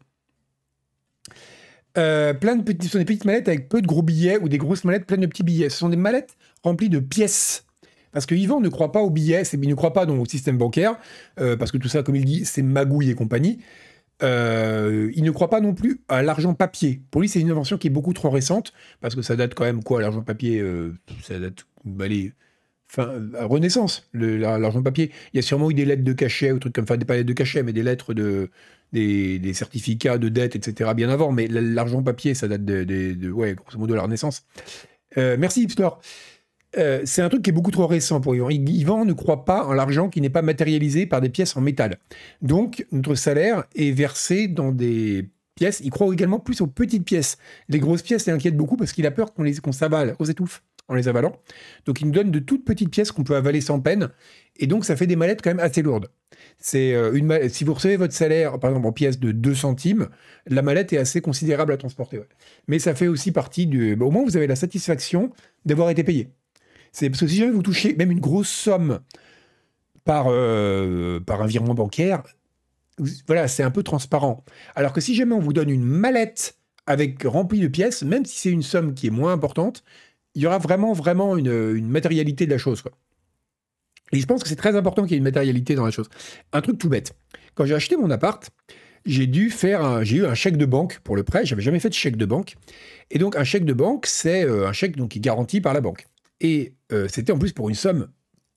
plein de ce sont des petites mallettes avec peu de gros billets ou des grosses mallettes pleines de petits billets. Ce sont des mallettes remplies de pièces parce que Yvan ne croit pas aux billets, il ne croit pas donc au système bancaire, parce que tout ça, comme il dit, c'est magouille et compagnie. Euh, il ne croit pas non plus à l'argent papier. Pour lui, c'est une invention qui est beaucoup trop récente, parce que ça date quand même quoi, l'argent papier euh, Ça date, bah, les, fin, euh, Renaissance, l'argent papier. Il y a sûrement eu des lettres de cachet, ou trucs comme, enfin, des lettres de cachet, mais des lettres de, des, certificats de dette, etc. bien avant, mais l'argent papier, ça date de, ouais, grosso modo, la Renaissance. merci, Hipster. Euh, c'est un truc qui est beaucoup trop récent pour Yvan. Yvan ne croit pas en l'argent qui n'est pas matérialisé par des pièces en métal. Donc, notre salaire est versé dans des pièces. Il croit également plus aux petites pièces. Les grosses pièces inquiète beaucoup parce qu'il a peur qu'on s'avale, aux étouffes en les avalant. Donc, il nous donne de toutes petites pièces qu'on peut avaler sans peine. Et donc, ça fait des mallettes quand même assez lourdes. C'est euh, une Si vous recevez votre salaire, par exemple, en pièces de 2 centimes, la mallette est assez considérable à transporter. Mais ça fait aussi partie du... Au moins, vous avez la satisfaction d'avoir été payé. C'est parce que si jamais vous touchez même une grosse somme par, euh, par un virement bancaire, voilà, c'est un peu transparent. Alors que si jamais on vous donne une mallette avec remplie de pièces, même si c'est une somme qui est moins importante, il y aura vraiment, vraiment une, matérialité de la chose. Et je pense que c'est très important qu'il y ait une matérialité dans la chose. Un truc tout bête. Quand j'ai acheté mon appart, j'ai dû faire j'ai eu un chèque de banque pour le prêt. J'avais jamais fait de chèque de banque. Et donc, un chèque de banque, c'est euh, un chèque donc, qui est garanti par la banque. Et euh, c'était en plus pour une somme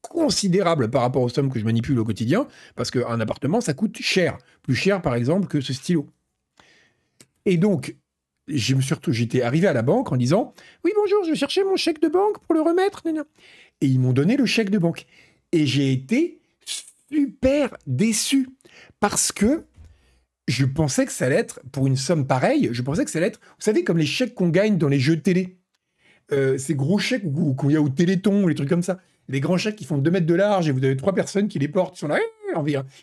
considérable par rapport aux sommes que je manipule au quotidien, parce qu'un appartement, ça coûte cher. Plus cher, par exemple, que ce stylo. Et donc, surtout, j'étais arrivé à la banque en disant Oui, bonjour, je cherchais mon chèque de banque pour le remettre. Et ils m'ont donné le chèque de banque. Et j'ai été super déçu parce que je pensais que ça allait être, pour une somme pareille, je pensais que ça allait être, vous savez, comme les chèques qu'on gagne dans les jeux de télé. Euh, ces gros chèques qu'on y a au Téléthon ou les trucs comme ça. Les grands chèques qui font 2 mètres de large et vous avez trois personnes qui les portent, ils sont là,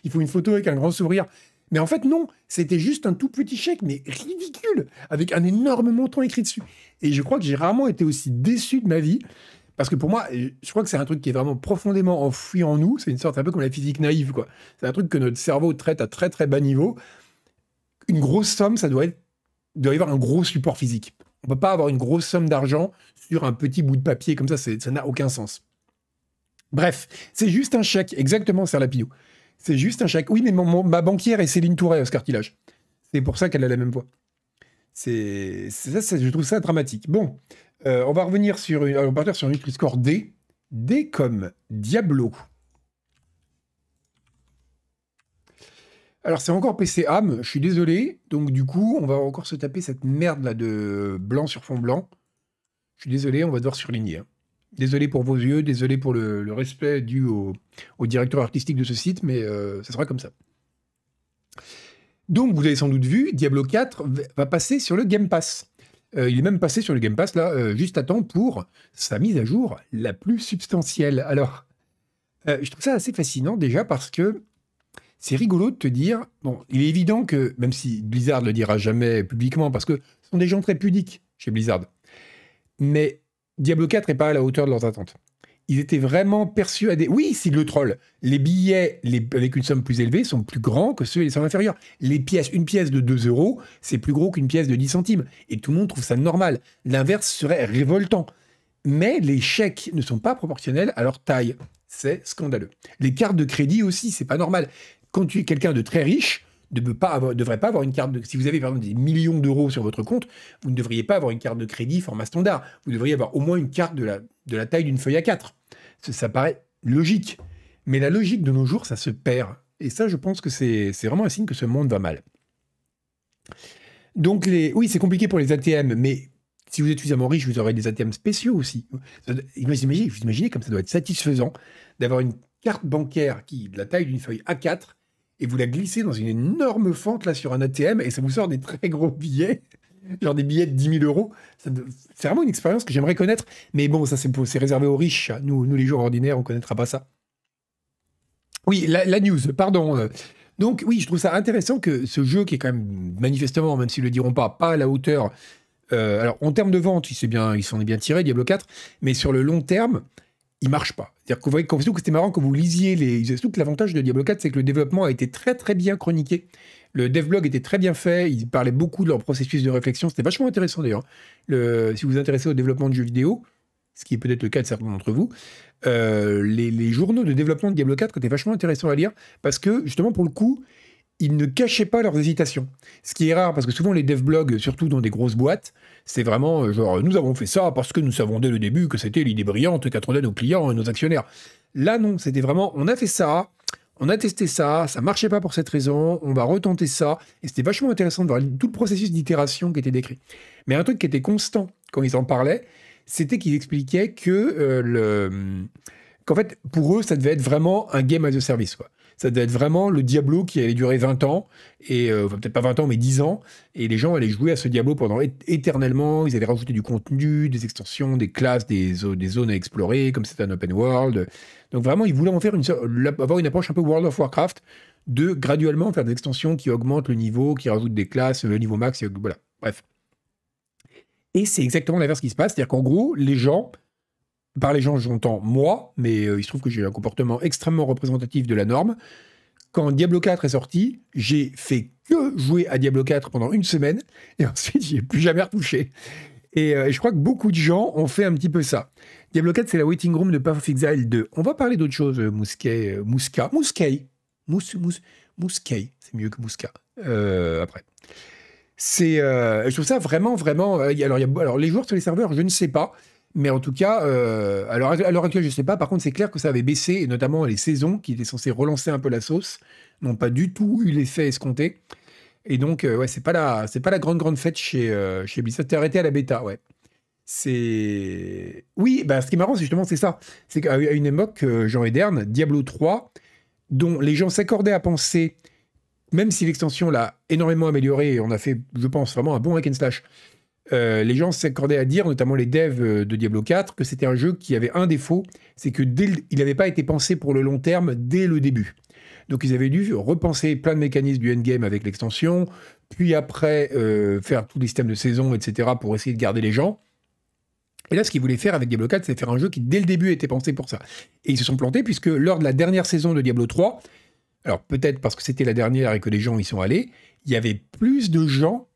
eh, font une photo avec un grand sourire. Mais en fait, non, c'était juste un tout petit chèque, mais ridicule, avec un énorme montant écrit dessus. Et je crois que j'ai rarement été aussi déçu de ma vie, parce que pour moi, je crois que c'est un truc qui est vraiment profondément enfoui en nous, c'est une sorte un peu comme la physique naïve, quoi. C'est un truc que notre cerveau traite à très très bas niveau. Une grosse somme, ça doit être, doit y avoir un gros support physique. On peut pas avoir une grosse somme d'argent sur un petit bout de papier comme ça, ça n'a aucun sens. Bref, c'est juste un chèque, exactement, un lapidou. C'est juste un chèque. Oui, mais ma banquière est Céline Touré, Oscar Cartilage. C'est pour ça qu'elle a la même voix. C'est je trouve ça dramatique. Bon, euh, on va revenir sur, on va partir sur une score D. D comme Diablo. Alors c'est encore PC am je suis désolé. Donc du coup, on va encore se taper cette merde là de blanc sur fond blanc. Je suis désolé, on va devoir surligner. Hein. Désolé pour vos yeux, désolé pour le, respect dû au, directeur artistique de ce site, mais euh, ça sera comme ça. Donc vous avez sans doute vu, Diablo 4 va passer sur le Game Pass. Euh, il est même passé sur le Game Pass là, euh, juste à temps pour sa mise à jour la plus substantielle. Alors, je trouve ça assez fascinant déjà parce que c'est rigolo de te dire, bon, il est évident que, même si Blizzard ne le dira jamais publiquement, parce que ce sont des gens très pudiques chez Blizzard, mais Diablo 4 n'est pas à la hauteur de leurs attentes. Ils étaient vraiment persuadés. Oui, c'est le troll. Les billets avec une somme plus élevée sont plus grands que ceux et les sommes inférieures. Les pièces, une pièce de 2 euros, c'est plus gros qu'une pièce de 10 centimes. Et tout le monde trouve ça normal. L'inverse serait révoltant. Mais les chèques ne sont pas proportionnels à leur taille. C'est scandaleux. Les cartes de crédit aussi, c'est pas normal quand tu es quelqu'un de très riche, ne pas devrait pas avoir une carte de si vous avez par exemple des millions d'euros sur votre compte, vous ne devriez pas avoir une carte de crédit format standard. Vous devriez avoir au moins une carte de la, taille d'une feuille A4. Ça, paraît logique, mais la logique de nos jours, ça se perd. Et ça, je pense que c'est vraiment un signe que ce monde va mal. Donc les, oui, c'est compliqué pour les ATM, mais si vous êtes suffisamment riche, vous aurez des ATM spéciaux aussi. vous imaginez comme ça doit être satisfaisant d'avoir une carte bancaire qui de la taille d'une feuille A4 et vous la glissez dans une énorme fente là sur un ATM et ça vous sort des très gros billets, <laughs> genre des billets de 10 000 euros. C'est vraiment une expérience que j'aimerais connaître. Mais bon, ça c'est réservé aux riches. Nous, nous, les jours ordinaires, on connaîtra pas ça. Oui, la, news, pardon. Donc oui, je trouve ça intéressant que ce jeu qui est quand même manifestement, même s'ils le diront pas, pas à la hauteur. Euh, alors en termes de vente, il s'en est bien tiré, Diablo 4, mais sur le long terme, il marche pas. C'est-à-dire que vous voyez, que c'était marrant que vous lisiez les. Surtout que l'avantage de Diablo 4, c'est que le développement a été très très bien chroniqué. Le blog était très bien fait, ils parlaient beaucoup de leur processus de réflexion, c'était vachement intéressant d'ailleurs. Si vous vous intéressez au développement de jeux vidéo, ce qui est peut-être le cas de certains d'entre vous, euh, les, journaux de développement de Diablo 4 étaient vachement intéressants à lire parce que justement, pour le coup, ils ne cachaient pas leurs hésitations. Ce qui est rare, parce que souvent les dev blogs, surtout dans des grosses boîtes, c'est vraiment euh, genre nous avons fait ça parce que nous savons dès le début que c'était l'idée brillante qu'attendaient nos clients et nos actionnaires. Là, non, c'était vraiment on a fait ça, on a testé ça, ça marchait pas pour cette raison, on va retenter ça. Et c'était vachement intéressant de voir tout le processus d'itération qui était décrit. Mais un truc qui était constant quand ils en parlaient, c'était qu'ils expliquaient que euh, le qu'en fait, pour eux, ça devait être vraiment un game as a service. Quoi ça devait être vraiment le Diablo qui allait durer 20 ans, et euh, peut-être pas 20 ans, mais 10 ans, et les gens allaient jouer à ce Diablo pendant éternellement, ils allaient rajouter du contenu, des extensions, des classes, des, zones à explorer, comme c'est un open world. Donc vraiment, ils voulaient en faire une, avoir une approche un peu World of Warcraft, de graduellement faire des extensions qui augmentent le niveau, qui rajoutent des classes, le niveau max, voilà, bref. Et c'est exactement l'inverse qui se passe, c'est-à-dire qu'en gros, les gens par les gens, j'entends moi, mais euh, il se trouve que j'ai un comportement extrêmement représentatif de la norme. Quand Diablo 4 est sorti, j'ai fait que jouer à Diablo 4 pendant une semaine, et <laughs> ensuite, j'y ai plus jamais retouché. Euh, et, je crois que beaucoup de gens ont fait un petit peu ça. Diablo 4, c'est la waiting room de Path of Exile 2. On va parler d'autre chose, euh, Mousquet, euh, Mouska, Mouskei, Mous, Mous, c'est mieux que Mouska, après. C'est, je trouve ça vraiment, vraiment. alors, y a, alors, les joueurs sur les serveurs, je ne sais pas. Mais en tout cas, euh, à l'heure actuelle, je ne sais pas. Par contre, c'est clair que ça avait baissé, et notamment les saisons qui étaient censées relancer un peu la sauce n'ont pas du tout eu l'effet escompté. Et donc, euh, ouais, c'est pas la, c'est pas la grande grande fête chez euh, chez Blizzard. T'es arrêté à la bêta, ouais. C'est oui, bah ce qui est marrant, c'est justement c'est ça. C'est qu'à une émoque, euh, Jean Ederne, Diablo 3, dont les gens s'accordaient à penser, même si l'extension l'a énormément amélioré, et on a fait, je pense, vraiment un bon hack slash euh, les gens s'accordaient à dire, notamment les devs euh, de Diablo 4, que c'était un jeu qui avait un défaut, c'est que il n'avait pas été pensé pour le long terme dès le début. Donc ils avaient dû repenser plein de mécanismes du endgame avec l'extension, puis après euh, faire tout les système de saison, etc., pour essayer de garder les gens. Et là, ce qu'ils voulaient faire avec Diablo 4, c'est faire un jeu qui, dès le début, était pensé pour ça. Et ils se sont plantés, puisque lors de la dernière saison de Diablo 3, alors peut-être parce que c'était la dernière et que les gens y sont allés, il y avait plus de gens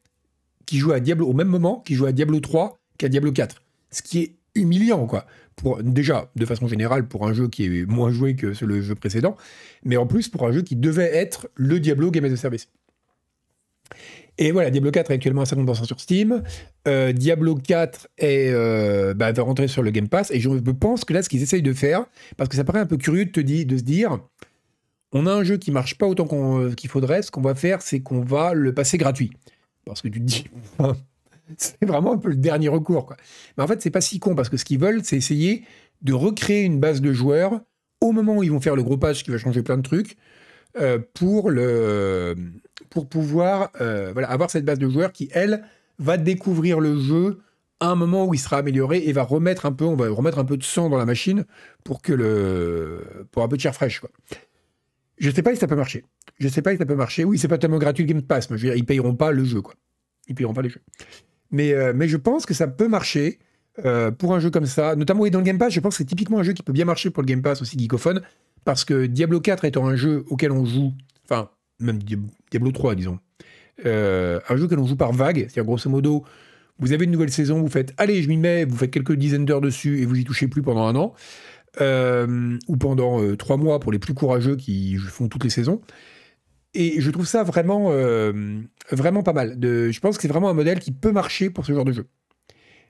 qui joue à Diablo au même moment, qui joue à Diablo 3 qu'à Diablo 4. Ce qui est humiliant, quoi. Pour, déjà, de façon générale, pour un jeu qui est moins joué que le jeu précédent, mais en plus pour un jeu qui devait être le Diablo Game as a Service. Et voilà, Diablo 4 est actuellement à 50% sur Steam. Euh, Diablo 4 est, euh, bah, va rentrer sur le Game Pass. Et je pense que là, ce qu'ils essayent de faire, parce que ça paraît un peu curieux de, te dire, de se dire, on a un jeu qui marche pas autant euh, qu'il faudrait, ce qu'on va faire, c'est qu'on va le passer gratuit. Parce que tu te dis, c'est vraiment un peu le dernier recours. Quoi. Mais en fait, c'est pas si con, parce que ce qu'ils veulent, c'est essayer de recréer une base de joueurs au moment où ils vont faire le groupage qui va changer plein de trucs, euh, pour, le, pour pouvoir euh, avoir cette base de joueurs qui, elle, va découvrir le jeu à un moment où il sera amélioré et va remettre un peu, on va remettre un peu de sang dans la machine pour que le, pour un peu de chair fraîche. Quoi. Je ne sais pas si ça peut marcher je sais pas si ça peut marcher. Oui, c'est pas tellement gratuit le Game Pass, mais je veux ils payeront pas le jeu, quoi. Ils payeront pas le jeu. Euh, mais, je pense que ça peut marcher euh, pour un jeu comme ça, notamment oui, dans le Game Pass. Je pense que c'est typiquement un jeu qui peut bien marcher pour le Game Pass aussi geekophone, parce que Diablo 4 étant un jeu auquel on joue, enfin même Diablo 3, disons, euh, un jeu que l'on joue par vague, c'est-à-dire grosso modo, vous avez une nouvelle saison, vous faites allez, je m'y mets, vous faites quelques dizaines d'heures dessus et vous y touchez plus pendant un an. ou pendant trois mois pour les plus courageux qui font toutes les saisons. Et je trouve ça vraiment, euh, vraiment pas mal. je pense que c'est vraiment un modèle qui peut marcher pour ce genre de jeu.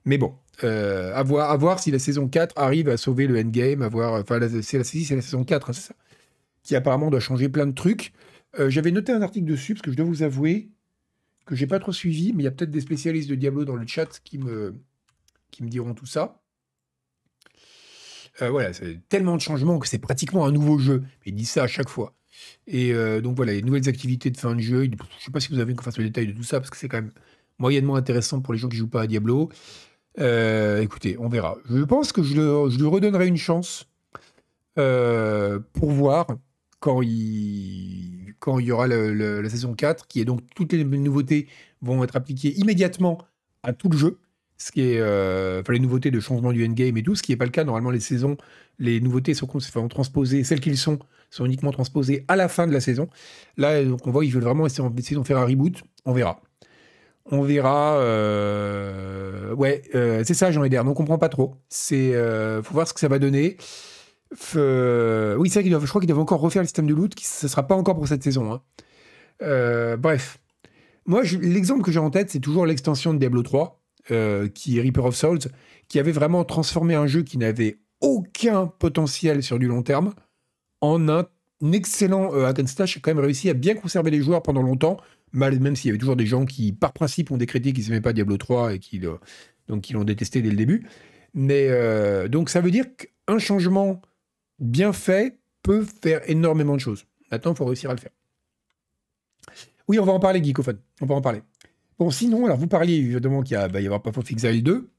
Mais bon, euh, à, voir, si la saison 4 arrive à sauver le endgame, enfin, c'est la, saison 4, hein, c'est ça, qui apparemment doit changer plein de trucs. Euh, j'avais noté un article dessus, parce que je dois vous avouer que j'ai pas trop suivi, mais il y a peut-être des spécialistes de Diablo dans le chat qui me, qui me diront tout ça. voilà, c'est tellement de changements que c'est pratiquement un nouveau jeu. Ils dit ça à chaque fois. Et euh, donc voilà, les nouvelles activités de fin de jeu. Je ne sais pas si vous avez qu'on sur le détail de tout ça, parce que c'est quand même moyennement intéressant pour les gens qui jouent pas à Diablo. Euh, écoutez, on verra. Je pense que je, le, lui redonnerai une chance euh, pour voir quand il, quand il y aura la saison 4, qui est donc toutes les nouveautés vont être appliquées immédiatement à tout le jeu. Ce qui est, les nouveautés de changement du endgame et tout, ce qui n'est pas le cas. Normalement, les saisons, les nouveautés sont transposées, celles qu'ils sont, sont uniquement transposés à la fin de la saison. Là, on voit qu'ils veulent vraiment essayer, de faire un reboot. On verra. On verra. Euh, ouais, euh, c'est ça, Jean Eder. On comprend pas trop. C'est, euh, faut voir ce que ça va donner. Oui, c'est vrai qu'ils doivent, je crois doivent encore refaire le système de loot. Ce ne sera pas encore pour cette saison. Hein. bref. Moi, l'exemple que j'ai en tête, c'est toujours l'extension de Diablo 3, qui est Reaper of Souls, qui avait vraiment transformé un jeu qui n'avait aucun potentiel sur du long terme en un excellent euh, quand même réussi à bien conserver les joueurs pendant longtemps, mal, même s'il y avait toujours des gens qui, par principe, ont décrété qu'ils n'aimaient pas Diablo 3 et qui, donc, l'ont détesté dès le début. Mais euh, donc ça veut dire qu'un changement bien fait peut faire énormément de choses. Maintenant, il faut réussir à le faire. Oui, on va en parler, Geekophone. On va en parler. Bon, sinon, alors vous parliez évidemment qu'il va y avoir bah, of Exile 2.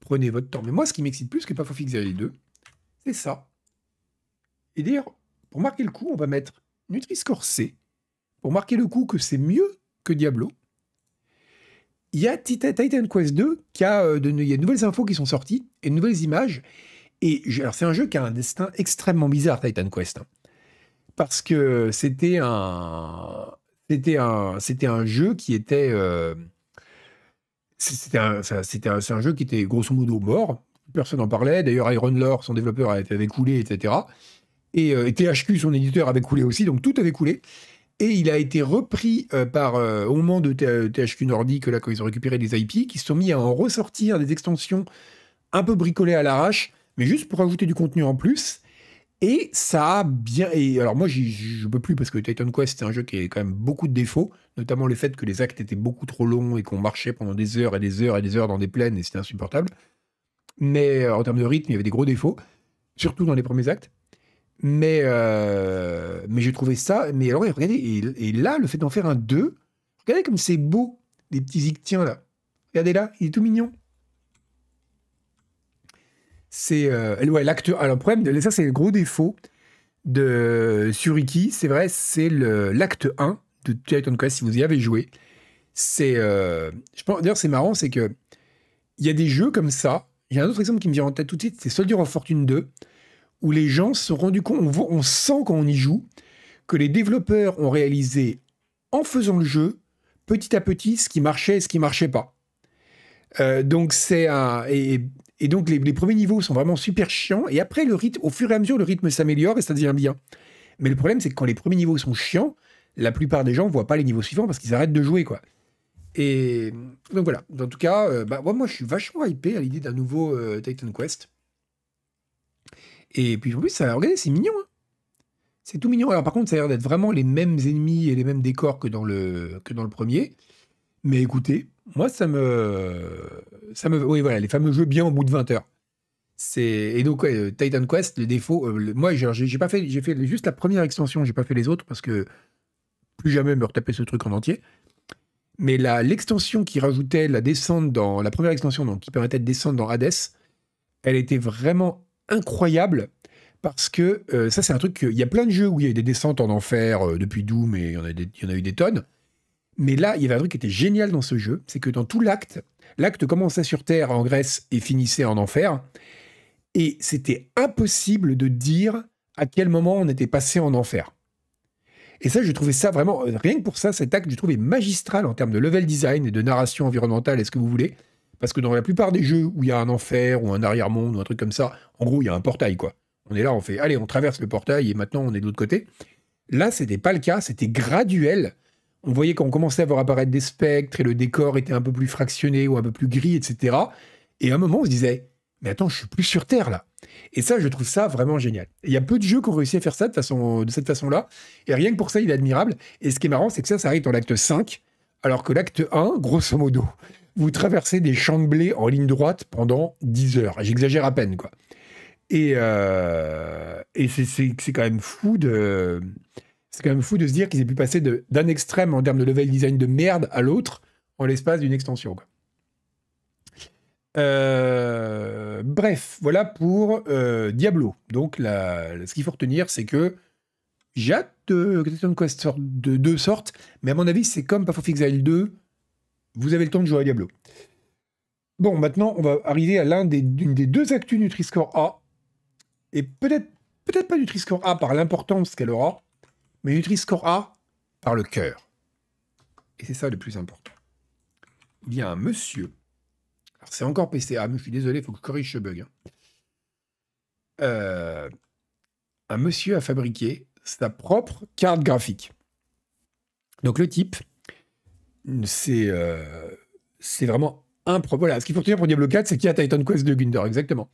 Prenez votre temps. Mais moi, ce qui m'excite plus que of Exile 2, c'est ça. Et d'ailleurs, pour marquer le coup, on va mettre Nutri-Score C, pour marquer le coup que c'est mieux que Diablo. Il y a Titan Quest 2 qui a euh, de, il y a de nouvelles infos qui sont sorties et de nouvelles images. Et alors c'est un jeu qui a un destin extrêmement bizarre, Titan Quest, hein. parce que c'était un c'était un c'était un jeu qui était euh, c'était un, un, jeu qui était grosso modo mort. Personne n'en parlait. D'ailleurs, Iron Lore, son développeur, a coulé, etc et, euh, THQ, son éditeur, avait coulé aussi, donc tout avait coulé. Et il a été repris euh, par, euh, au moment de THQ Nordic, là, quand ils ont récupéré les IP, qui se sont mis à en ressortir des extensions un peu bricolées à l'arrache, mais juste pour ajouter du contenu en plus. Et ça a bien. Et alors, moi, je peux plus parce que Titan Quest, c'est un jeu qui a quand même beaucoup de défauts, notamment le fait que les actes étaient beaucoup trop longs et qu'on marchait pendant des heures et des heures et des heures dans des plaines et c'était insupportable. Mais en termes de rythme, il y avait des gros défauts, surtout dans les premiers actes. Mais, euh, mais j'ai trouvé ça. Mais alors, regardez, et, là, le fait d'en faire un 2, regardez comme c'est beau, les petits ictiens là. Regardez là, il est tout mignon. C'est. Euh, ouais, l'acte, Alors, le problème, ça, c'est le gros défaut de Suriki, c'est vrai, c'est l'acte 1 de Titan Quest, si vous y avez joué. C'est. Euh, je pense, d'ailleurs, c'est marrant, c'est que. Il y a des jeux comme ça. Il y a un autre exemple qui me vient en tête tout de suite, c'est Soldier of Fortune 2 où les gens se sont rendus compte, on, on sent quand on y joue, que les développeurs ont réalisé en faisant le jeu, petit à petit, ce qui marchait et ce qui marchait pas. Euh, donc c'est un... Et, donc les, premiers niveaux sont vraiment super chiants, et après, le rythme, au fur et à mesure, le rythme s'améliore et ça devient bien. Mais le problème, c'est que quand les premiers niveaux sont chiants, la plupart des gens ne voient pas les niveaux suivants parce qu'ils arrêtent de jouer, quoi. Et donc voilà, en tout cas, euh, bah, moi je suis vachement hypé à l'idée d'un nouveau euh, Titan Quest. Et puis en plus, ça, regardez, c'est mignon. Hein. c'est tout mignon. Alors par contre, ça a l'air d'être vraiment les mêmes ennemis et les mêmes décors que dans le, que dans le premier. Mais écoutez, moi, ça me... ça me... Oui, voilà, les fameux jeux bien au bout de 20 heures. Et donc, euh, Titan Quest, le défaut... Euh, moi, j'ai pas fait... J'ai fait juste la première extension, j'ai pas fait les autres, parce que plus jamais me retaper ce truc en entier. Mais l'extension qui rajoutait la descente dans... La première extension, donc, qui permettait de descendre dans Hades, elle était vraiment incroyable parce que euh, ça, c'est un truc. Il y a plein de jeux où il y a eu des descentes en enfer euh, depuis Doom et il y, en a eu des tonnes. Mais là, il y avait un truc qui était génial dans ce jeu c'est que dans tout l'acte, l'acte commençait sur Terre en Grèce et finissait en enfer. Et c'était impossible de dire à quel moment on était passé en enfer. Et ça, je trouvais ça vraiment, euh, rien que pour ça, cet acte, je trouvais magistral en termes de level design et de narration environnementale est ce que vous voulez. Parce que dans la plupart des jeux où il y a un enfer ou un arrière-monde ou un truc comme ça, en gros, il y a un portail, quoi. On est là, on fait, allez, on traverse le portail et maintenant on est de l'autre côté. Là, c'était pas le cas, c'était graduel. On voyait qu'on commençait à voir apparaître des spectres et le décor était un peu plus fractionné ou un peu plus gris, etc. Et à un moment, on se disait, mais attends, je suis plus sur Terre là. Et ça, je trouve ça vraiment génial. Il y a peu de jeux qui ont réussi à faire ça de, de cette façon-là. Et rien que pour ça, il est admirable. Et ce qui est marrant, c'est que ça, ça arrive dans l'acte 5, alors que l'acte 1, grosso modo, vous traversez des champs de blé en ligne droite pendant 10 heures. J'exagère à peine, quoi. Et, euh, c'est quand même fou de... se dire qu'ils aient pu passer d'un extrême en termes de level design de merde à l'autre en l'espace d'une extension. Euh, bref, voilà pour euh, Diablo. Donc, ce qu'il faut retenir, c'est que j'ai hâte de Question de deux sortes, mais à mon avis, c'est comme Path of Exile 2, vous avez le temps de jouer à Diablo. Bon, maintenant, on va arriver à l'un des, deux actus Nutri-Score A. Et peut-être peut pas Nutri-Score A par l'importance qu'elle aura, mais Nutri-Score A par le cœur. Et c'est ça le plus important. Il y a un monsieur. C'est encore PCA, mais je suis désolé, il faut que je corrige ce bug. Hein. Euh, un monsieur a fabriqué sa propre carte graphique. Donc le type, c'est euh, vraiment problème. Voilà, ce qu'il faut retenir pour Diablo 4, c'est qu'il y a Titan Quest de Gunder, exactement.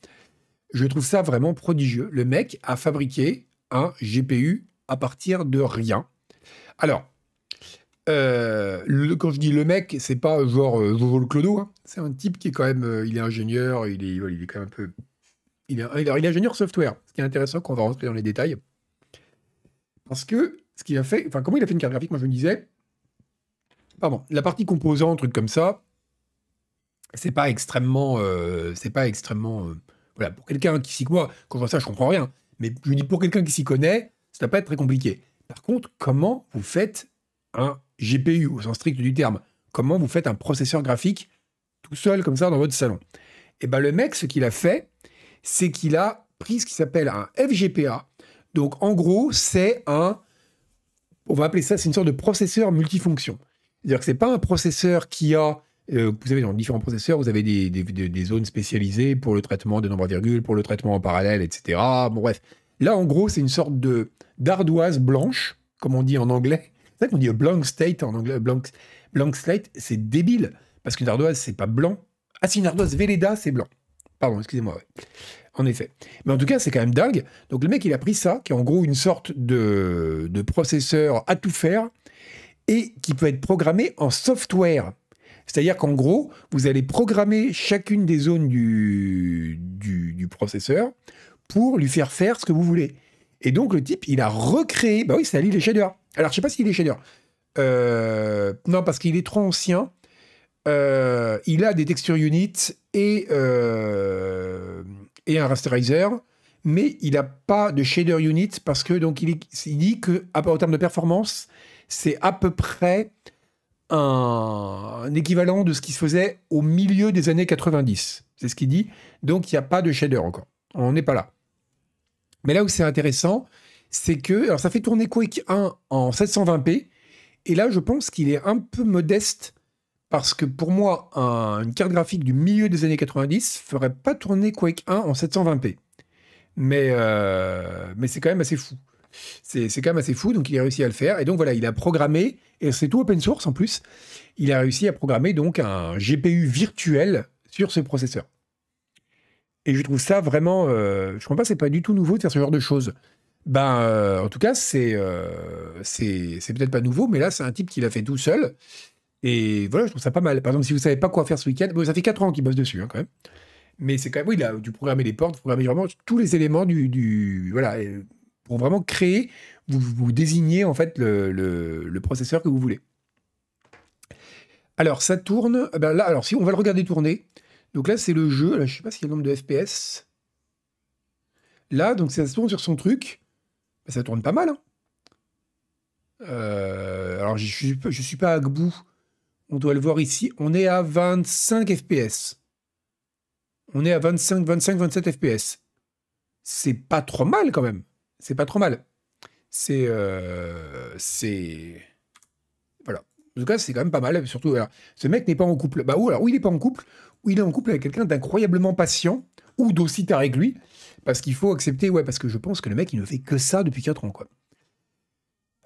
Je trouve ça vraiment prodigieux. Le mec a fabriqué un GPU à partir de rien. Alors, euh, quand je dis le mec, c'est pas genre euh, le clodo. Hein. C'est un type qui est quand même, euh, il est ingénieur, il est, il quand même un peu, il est, il est ingénieur software. Ce qui est intéressant, qu'on va rentrer dans les détails, parce que ce qu'il a fait, enfin comment il a fait une carte graphique, moi je me disais, pardon, la partie composant, truc comme ça, c'est pas extrêmement, euh, c'est pas extrêmement, euh, voilà, pour quelqu'un qui s'y connaît, quand je ça, je comprends rien. Mais je dis pour quelqu'un qui s'y connaît, ça va pas être très compliqué. Par contre, comment vous faites un GPU au sens strict du terme Comment vous faites un processeur graphique tout seul comme ça dans votre salon Et eh ben le mec, ce qu'il a fait, c'est qu'il a pris ce qui s'appelle un FGPA. Donc en gros, c'est un, on va appeler ça, c'est une sorte de processeur multifonction. C'est-à-dire que c'est pas un processeur qui a euh, vous savez, dans différents processeurs, vous avez des, zones spécialisées pour le traitement de nombres à virgule, pour le traitement en parallèle, etc. Bon, bref. Là, en gros, c'est une sorte de d'ardoise blanche, comme on dit en anglais. C'est vrai qu'on dit blank state en anglais. Blank, blank slate, c'est débile, parce qu'une ardoise, c'est pas blanc. Ah, si une ardoise Velleda, c'est blanc. Pardon, excusez-moi. En effet. Mais en tout cas, c'est quand même dingue. Donc, le mec, il a pris ça, qui est en gros une sorte de, de processeur à tout faire, et qui peut être programmé en software. C'est-à-dire qu'en gros, vous allez programmer chacune des zones du, du, processeur pour lui faire faire ce que vous voulez. Et donc le type, il a recréé, bah oui, ça lit les shaders. Alors je sais pas s'il est shader. Euh, non, parce qu'il est trop ancien. Euh, il a des textures units et, euh, et un rasterizer, mais il n'a pas de shader unit parce que donc il, dit que dit qu'en en termes de performance, c'est à peu près un, équivalent de ce qui se faisait au milieu des années 90. C'est ce qu'il dit. Donc il n'y a pas de shader encore. On n'est pas là. Mais là où c'est intéressant, c'est que alors ça fait tourner Quake 1 en 720p. Et là, je pense qu'il est un peu modeste parce que pour moi, une carte graphique du milieu des années 90 ne ferait pas tourner Quake 1 en 720p. Mais, euh, mais c'est quand même assez fou. C'est quand même assez fou, donc il a réussi à le faire. Et donc voilà, il a programmé, et c'est tout open source en plus, il a réussi à programmer donc un GPU virtuel sur ce processeur. Et je trouve ça vraiment, euh, je ne comprends pas, c'est pas du tout nouveau de faire ce genre de choses. Ben, euh, en tout cas, c'est euh, c'est peut-être pas nouveau, mais là, c'est un type qui l'a fait tout seul. Et voilà, je trouve ça pas mal. Par exemple, si vous savez pas quoi faire ce week-end, ça fait 4 ans qu'il bosse dessus, hein, quand même. Mais c'est quand même, oui, il a dû programmer les portes, programmer vraiment tous les éléments du, du voilà, pour vraiment créer, vous, désignez en fait le, processeur que vous voulez. Alors ça tourne, eh ben là, alors si on va le regarder tourner, donc là c'est le jeu, là, je ne sais pas s'il y a le nombre de FPS. Là, donc ça tourne sur son truc, ça tourne pas mal. Hein. Euh, alors je ne suis, je suis pas à bout, on doit le voir ici, on est à 25 FPS. On est à 25, 25, 27 FPS. C'est pas trop mal quand même c'est pas trop mal. C'est. Euh, c'est. Voilà. En tout cas, c'est quand même pas mal. Surtout, ce mec n'est pas en couple. Bah, ou alors, ou il n'est pas en couple, ou il est en couple avec quelqu'un d'incroyablement patient, ou d'aussi tard avec lui. Parce qu'il faut accepter, ouais, parce que je pense que le mec, il ne fait que ça depuis 4 ans, quoi.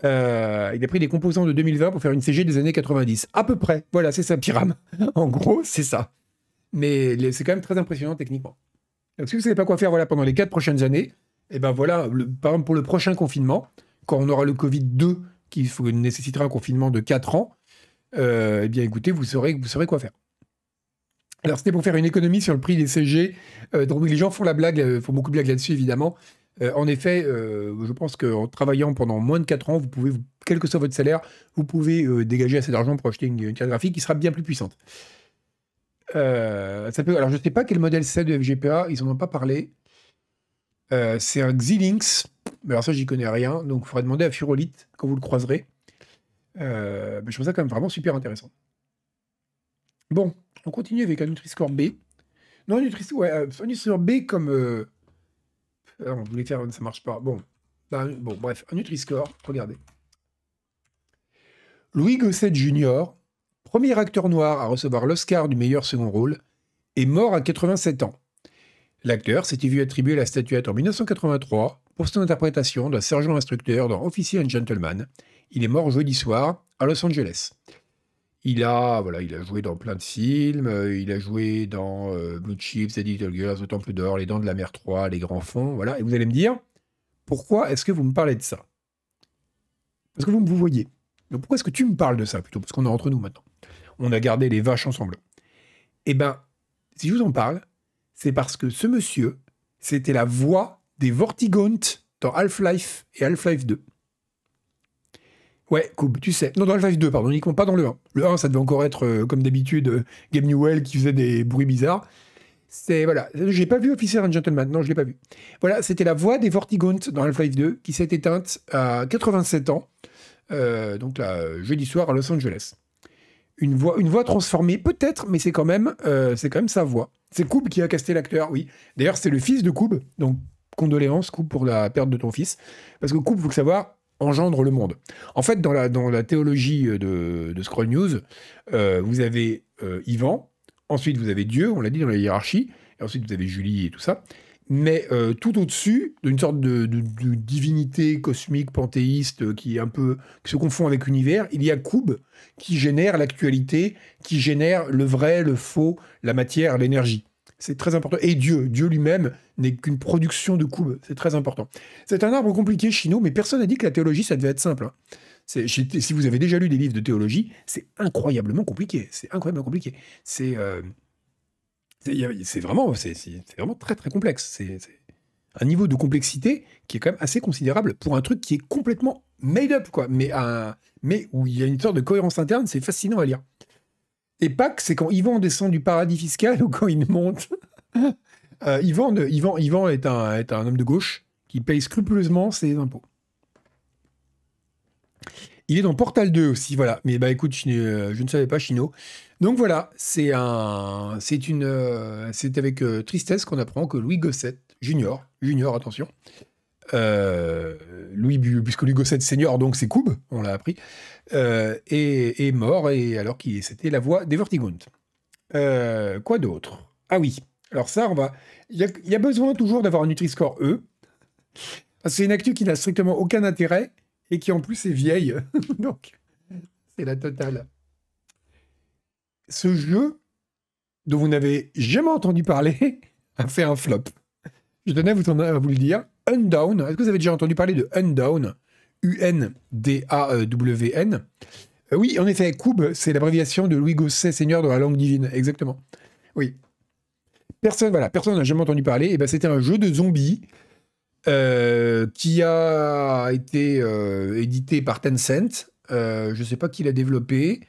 Euh, il a pris des composants de 2020 pour faire une CG des années 90. À peu près. Voilà, c'est ça, Pyram. <laughs> en gros, c'est ça. Mais c'est quand même très impressionnant techniquement. Donc, si vous ne savez pas quoi faire voilà, pendant les 4 prochaines années, et eh ben voilà, par exemple pour le prochain confinement, quand on aura le Covid-2 qui nécessitera un confinement de 4 ans, euh, eh bien écoutez, vous saurez, vous saurez quoi faire. Alors c'était pour faire une économie sur le prix des CG. Euh, donc les gens font la blague, euh, font beaucoup de blagues là-dessus évidemment. en effet, je pense qu'en travaillant pendant moins de 4 ans, vous pouvez, quel que soit votre salaire, vous pouvez dégager assez d'argent pour acheter une, carte graphique qui sera bien plus puissante. alors je ne sais pas quel modèle c'est de FGPA, ils n'en ont pas parlé. Euh, c'est un Xilinx. mais Alors ça, j'y connais rien, donc il faudrait demander à Furolite quand vous le croiserez. Euh, mais je trouve ça quand même vraiment super intéressant. Bon, on continue avec un Nutri-Score B. Non, un Nutri-Score euh, B comme... Ah, on voulait faire, ça marche pas. Bon, bah, bon bref, un Nutri-Score, regardez. Louis Gosset Jr., premier acteur noir à recevoir l'Oscar du meilleur second rôle, est mort à 87 ans. L'acteur s'était vu attribuer la statuette en 1983 pour son interprétation d'un sergent instructeur dans Officier and Gentleman. Il est mort jeudi soir à Los Angeles. Il a, voilà, il a joué dans plein de films, euh, il a joué dans euh, Blue Chips, The Little Girls, Le Temple d'Or, Les Dents de la Mer 3, Les Grands Fonds, voilà. Et vous allez me dire, pourquoi est-ce que vous me parlez de ça Parce que vous me vous voyez. pourquoi est-ce que tu me parles de ça plutôt Parce qu'on est entre nous maintenant. On a gardé les vaches ensemble. Eh ben, si je vous en parle, c'est parce que ce monsieur, c'était la voix des Vortigaunt dans Half-Life et Half-Life 2. Ouais, cool, tu sais. Non, dans Half-Life 2, pardon, uniquement pas dans le 1. Le 1, ça devait encore être, euh, comme d'habitude, euh, Gabe Newell qui faisait des bruits bizarres. C'est, voilà, j'ai pas vu Officer and Gentleman, non, je l'ai pas vu. Voilà, c'était la voix des Vortigaunt dans Half-Life 2 qui s'est éteinte à 87 ans, euh, donc jeudi soir à Los Angeles une voix, une voix transformée peut-être, mais c'est quand même, euh, quand même sa voix. C'est Koub qui a casté l'acteur, oui. D'ailleurs, c'est le fils de Koub, donc condoléances Koub pour la perte de ton fils, parce que Koub, faut le savoir, engendre le monde. En fait, dans la, dans la théologie euh, de, de Scroll News, euh, vous avez Ivan, ensuite vous avez Dieu, on l'a dit dans la hiérarchie, et ensuite vous avez Julie et tout ça mais euh, tout au-dessus d'une sorte de, divinité cosmique panthéiste euh, qui un peu se confond avec l'univers, il y a Koub qui génère l'actualité, qui génère le vrai, le faux, la matière, l'énergie. C'est très important. Et Dieu, Dieu lui-même n'est qu'une production de Koub. C'est très important. C'est un arbre compliqué, Chino, mais personne n'a dit que la théologie, ça devait être simple. Hein. Si vous avez déjà lu des livres de théologie, c'est incroyablement compliqué. C'est incroyablement compliqué. C'est euh, c'est vraiment, vraiment très très complexe. C'est un niveau de complexité qui est quand même assez considérable pour un truc qui est complètement made up, quoi. Mais, mais où il y a une sorte de cohérence interne, c'est fascinant à lire. Et Pâques, c'est quand Yvan descend du paradis fiscal <laughs> ou quand il monte. <laughs> Euh, Yvan, est, un, est un homme de gauche qui paye scrupuleusement ses impôts. Il est dans Portal 2 aussi, voilà. Mais bah écoute, euh, je, ne savais pas Chino. Donc voilà, c'est un, c'est une, euh, c'est avec euh, tristesse qu'on apprend que Louis Gosset Junior, Junior, attention, Louis, puisque Louis Gosset Senior, donc c'est coube, on l'a appris, est, mort et alors qu'il c'était la voix des Vertigund. quoi d'autre Ah oui. Alors ça, on va. Il y, a besoin toujours d'avoir un Nutri-Score E. C'est une actu qui n'a strictement aucun intérêt, et qui en plus est vieille. <laughs> Donc, c'est la totale. Ce jeu, dont vous n'avez jamais entendu parler, <laughs> a fait un flop. Je tenais à vous, vous le dire. Undown. Est-ce que vous avez déjà entendu parler de Undown U-N-D-A-W-N. E euh, oui, en effet, Koub, c'est l'abréviation de Louis Gosset, seigneur de la langue divine. Exactement. Oui. Personne, voilà, personne n'a jamais entendu parler. Et eh ben, c'était un jeu de zombies euh, qui a été euh, édité par Tencent. Euh, je ne sais pas qui l'a développé.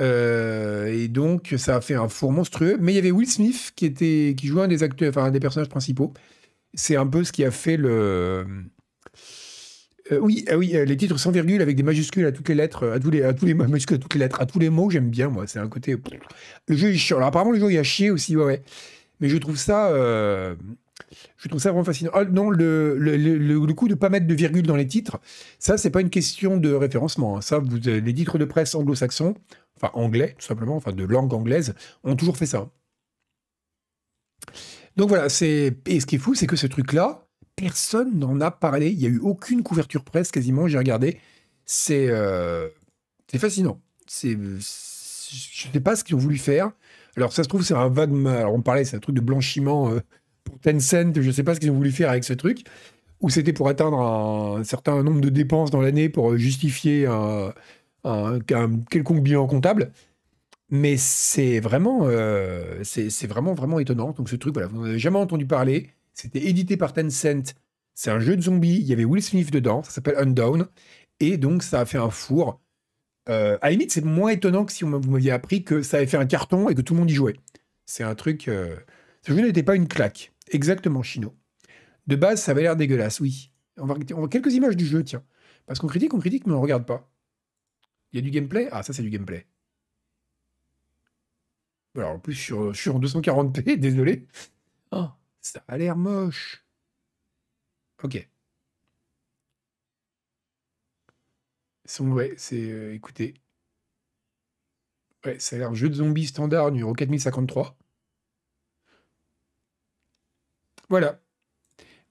et donc, ça a fait un four monstrueux. Mais il y avait Will Smith qui, était, qui jouait un des, acteurs, enfin, un des personnages principaux. C'est un peu ce qui a fait le. oui, ah oui, les titres sans virgule avec des majuscules à toutes les lettres, à tous les, à tous les majuscules toutes les lettres, à tous les mots, j'aime bien moi. C'est un côté. Le jeu Alors apparemment le jeu il a chier aussi, ouais. ouais. Mais je trouve ça je trouve ça vraiment fascinant. Ah, non, le, le, coup de ne pas mettre de virgule dans les titres, ça, ce n'est pas une question de référencement. Hein. Ça, les titres de presse anglo-saxons, enfin anglais, tout simplement, enfin de langue anglaise, ont toujours fait ça. Donc voilà, c'est. Et ce qui est fou, c'est que ce truc-là, personne n'en a parlé. Il n'y a eu aucune couverture presse quasiment, j'ai regardé. C'est euh, c'est fascinant. C'est... Je ne sais pas ce qu'ils ont voulu faire. Alors ça se trouve, c'est un vague. Alors on parlait, c'est un truc de blanchiment. Euh, Tencent, je ne sais pas ce qu'ils ont voulu faire avec ce truc, Ou c'était pour atteindre un, certain nombre de dépenses dans l'année pour justifier un, quelconque bilan comptable. Mais c'est vraiment, euh, c'est vraiment, vraiment étonnant. Donc ce truc, voilà, vous n'en avez jamais entendu parler. C'était édité par Tencent. C'est un jeu de zombies. Il y avait Will Smith dedans. Ça s'appelle Undown. Et donc ça a fait un four. Euh, à la limite, c'est moins étonnant que si vous m'aviez appris que ça avait fait un carton et que tout le monde y jouait. C'est un truc. Euh, ce jeu n'était pas une claque. Exactement, Chino. De base, ça avait l'air dégueulasse, oui. On va, on quelques images du jeu, tiens. Parce qu'on critique, on critique, mais on regarde pas. Il y a du gameplay Ah, ça, c'est du gameplay. Alors, en plus, je suis en 240p, <laughs> désolé. Oh. ça a l'air moche. Ok. Son, ouais, c'est. Euh, écoutez. Ouais, ça a l'air jeu de zombies standard numéro 4053. Voilà.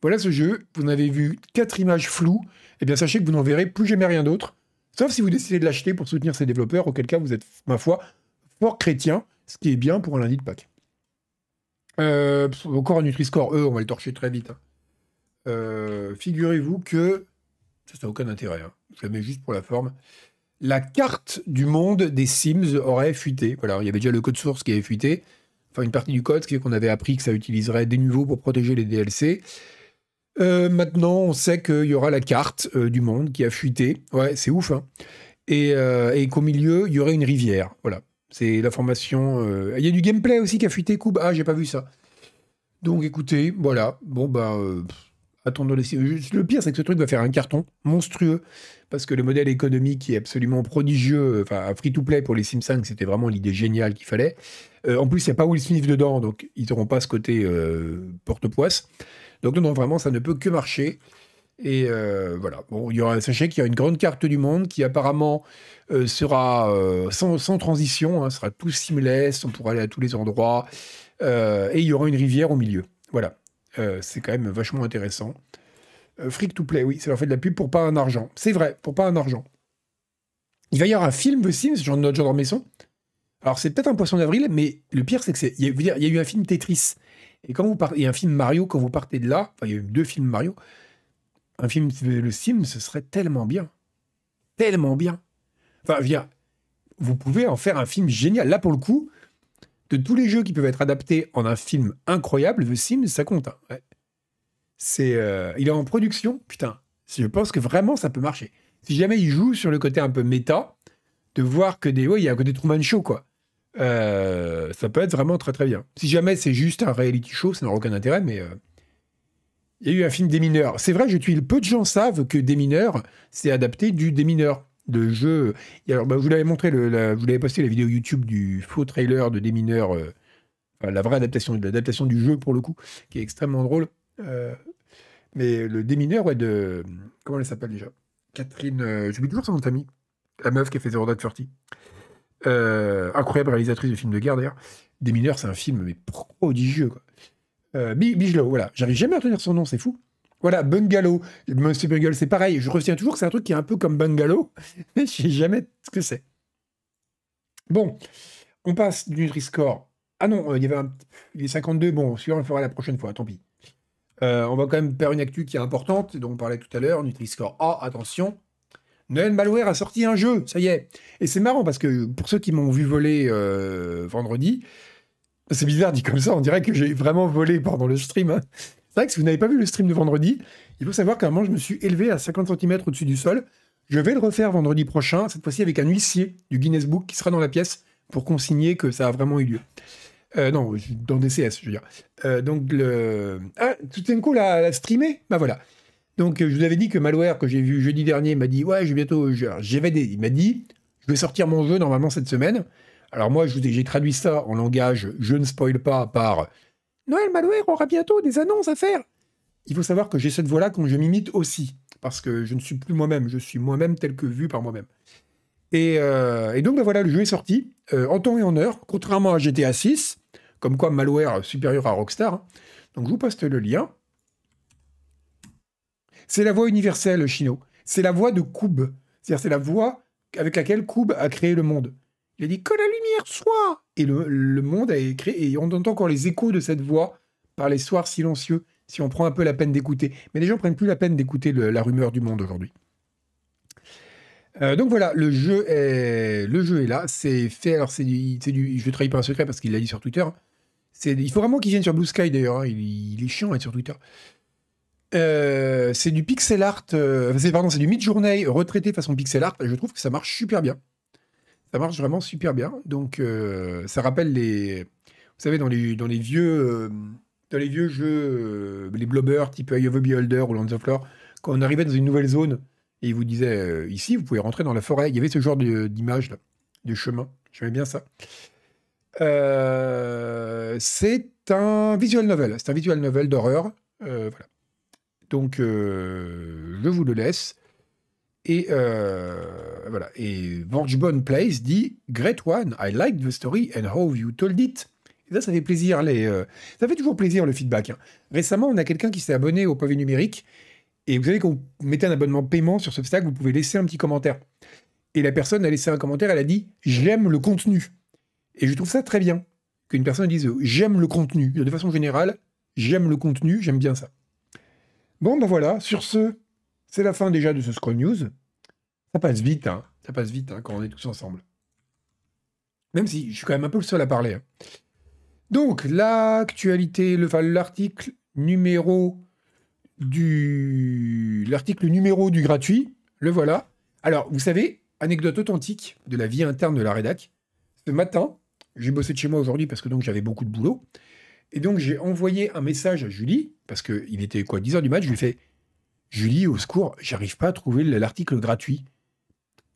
Voilà ce jeu. Vous en avez vu quatre images floues. Eh bien, sachez que vous n'en verrez plus jamais rien d'autre. Sauf si vous décidez de l'acheter pour soutenir ses développeurs, auquel cas vous êtes, ma foi, fort chrétien, ce qui est bien pour un lundi de Pâques. Euh, encore un Nutri-Score, eux, on va le torcher très vite. Hein. Euh, figurez-vous que. Ça n'a aucun intérêt, jamais hein. juste pour la forme. La carte du monde des Sims aurait fuité. Voilà, il y avait déjà le code source qui avait fuité enfin une partie du code, ce qui qu'on avait appris que ça utiliserait des nouveaux pour protéger les DLC. Euh, maintenant, on sait qu'il y aura la carte euh, du monde qui a fuité. Ouais, c'est ouf. Hein. Euh, et, qu'au milieu, il y aurait une rivière. Voilà. C'est la formation. Il y a du gameplay aussi qui a fuité, Ah, j'ai pas vu ça. Donc écoutez, voilà. Bon, bah. Le pire, c'est que ce truc va faire un carton monstrueux, parce que le modèle économique est absolument prodigieux. Enfin, free-to-play pour les Sims 5, c'était vraiment l'idée géniale qu'il fallait. Euh, en plus, il n'y a pas Will Smith dedans, donc ils n'auront pas ce côté euh, porte-poisse. Donc non, vraiment, ça ne peut que marcher. Et euh, voilà, il y aura, sachez qu'il y a une grande carte du monde qui apparemment sera sans, transition, hein, sera tout seamless, on pourra aller à tous les endroits, et il y aura une rivière au milieu. Voilà, euh, c'est quand même vachement intéressant. Euh, Freak to Play, oui, C'est leur fait de la pub pour pas un argent. C'est vrai, pour pas un argent. Il va y avoir un film The Sims, genre notre genre maison. Alors c'est peut-être un poisson d'avril, mais le pire c'est que c'est. Il y, a eu un film Tetris. Et quand vous partez, il y a un film Mario, quand vous partez de là, enfin il y a eu deux films Mario, un film Le Sims, ce serait tellement bien. Tellement bien. Enfin, viens, vous pouvez en faire un film génial. Là pour le coup, de tous les jeux qui peuvent être adaptés en un film incroyable, The Sims, ça compte. Hein. C'est, euh, il est en production, putain. Je pense que vraiment ça peut marcher. Si jamais il joue sur le côté un peu méta, de voir que des, ouais, il y a un côté Truman Show quoi. Euh, ça peut être vraiment très très bien. Si jamais c'est juste un reality show, ça n'aura aucun intérêt, mais euh, il y a eu un film des mineurs. C'est vrai, je tue. peu de gens savent que des mineurs, c'est adapté du des mineurs de jeu. alors, bah, vous l'avez montré, le, vous l'avez posté la vidéo YouTube du faux trailer de Démineur, euh, la vraie adaptation, l'adaptation du jeu pour le coup, qui est extrêmement drôle. Euh, mais le Démineur, ouais, de. Comment elle s'appelle déjà Catherine. Euh, je J'oublie toujours son nom de famille. La meuf qui a fait Zero de 30. incroyable réalisatrice de films de guerre d'ailleurs. Démineur, c'est un film mais prodigieux. Quoi. voilà. J'arrive jamais à retenir son nom, c'est fou. Voilà, Bungalow. Monsieur Bungalow, c'est pareil. Je retiens toujours que c'est un truc qui est un peu comme Bungalow, <laughs> mais je sais jamais ce que c'est. Bon, on passe du Nutri-Score. Ah non, euh, il y avait un... Il est 52. Bon, celui-là, on le fera la prochaine fois, tant pis. Euh, on va quand même faire une actu qui est importante, dont on parlait tout à l'heure, Nutri-Score A, ah, attention. Noël Malware a sorti un jeu, ça y est. Et c'est marrant parce que pour ceux qui m'ont vu voler euh, vendredi, c'est bizarre dit comme ça, on dirait que j'ai vraiment volé pendant le stream. Hein. C'est vrai que si vous n'avez pas vu le stream de vendredi, il faut savoir qu'à un moment, je me suis élevé à 50 cm au-dessus du sol. Je vais le refaire vendredi prochain, cette fois-ci avec un huissier du Guinness Book qui sera dans la pièce pour consigner que ça a vraiment eu lieu. Euh, non, dans CS, je veux dire. Euh, donc, le... Ah, tout d'un coup, la, streamer Bah voilà. Donc, euh, je vous avais dit que Malware, que j'ai vu jeudi dernier, m'a dit Ouais, je vais bientôt. Il m'a dit Je vais sortir mon jeu normalement cette semaine. Alors, moi, j'ai traduit ça en langage je ne spoil pas par Noël Malware aura bientôt des annonces à faire. Il faut savoir que j'ai cette voix-là quand je m'imite aussi, parce que je ne suis plus moi-même, je suis moi-même tel que vu par moi-même. Et, euh, donc ben voilà, le jeu est sorti euh, en temps et en heure, contrairement à GTA 6, comme quoi Malware supérieur à Rockstar. Hein. Donc je vous poste le lien. C'est la voix universelle, Chino. C'est la voix de Koob. C'est-à-dire c'est la voix avec laquelle Koob a créé le monde. Il a dit que la lumière soit. Et le, monde a écrit, et on entend encore les échos de cette voix par les soirs silencieux, si on prend un peu la peine d'écouter. Mais les gens prennent plus la peine d'écouter la rumeur du monde aujourd'hui. Euh, donc voilà, le jeu est, le jeu est là, c'est fait. Alors c'est du, je ne trahis pas un secret parce qu'il l'a dit sur Twitter. Hein. Il faut vraiment qu'il vienne sur Blue Sky d'ailleurs. Hein. Il, est chiant d'être sur Twitter. Euh, c'est du pixel art, euh, c'est, pardon, c'est du mid-journée retraité façon pixel art. je trouve que ça marche super bien. Ça marche vraiment super bien. Donc, euh, ça rappelle les. Vous savez, dans les, dans les vieux. Euh, dans les vieux jeux, euh, les blobbers, type Eye of the Beholder ou Lands of Lore, quand on arrivait dans une nouvelle zone et ils vous disaient ici, vous pouvez rentrer dans la forêt, il y avait ce genre d'image, de, chemin. J'aimais bien ça. c'est un visual novel, c'est un visual novel d'horreur. voilà. Donc, je vous le laisse. Et euh, voilà. Et Vorgebon Place dit Great one, I like the story and how you told it. Et ça, ça fait plaisir. Les, euh, ça fait toujours plaisir le feedback. Hein. Récemment, on a quelqu'un qui s'est abonné au pavé numérique. Et vous savez, qu'on vous mettez un abonnement paiement sur Substack, vous pouvez laisser un petit commentaire. Et la personne a laissé un commentaire, elle a dit J'aime le contenu. Et je trouve ça très bien qu'une personne dise J'aime le contenu. De façon générale, j'aime le contenu, j'aime bien ça. Bon, ben voilà, sur ce, c'est la fin déjà de ce Scroll News. Ça passe vite, hein. Ça passe vite hein, quand on est tous ensemble. Même si je suis quand même un peu le seul à parler. Hein. Donc, l'actualité, l'article numéro du. L'article numéro du gratuit, le voilà. Alors, vous savez, anecdote authentique de la vie interne de la rédac. Ce matin, j'ai bossé de chez moi aujourd'hui parce que donc j'avais beaucoup de boulot. Et donc, j'ai envoyé un message à Julie, parce qu'il était quoi, 10h du match, je lui ai fait Julie, au secours, j'arrive pas à trouver l'article gratuit.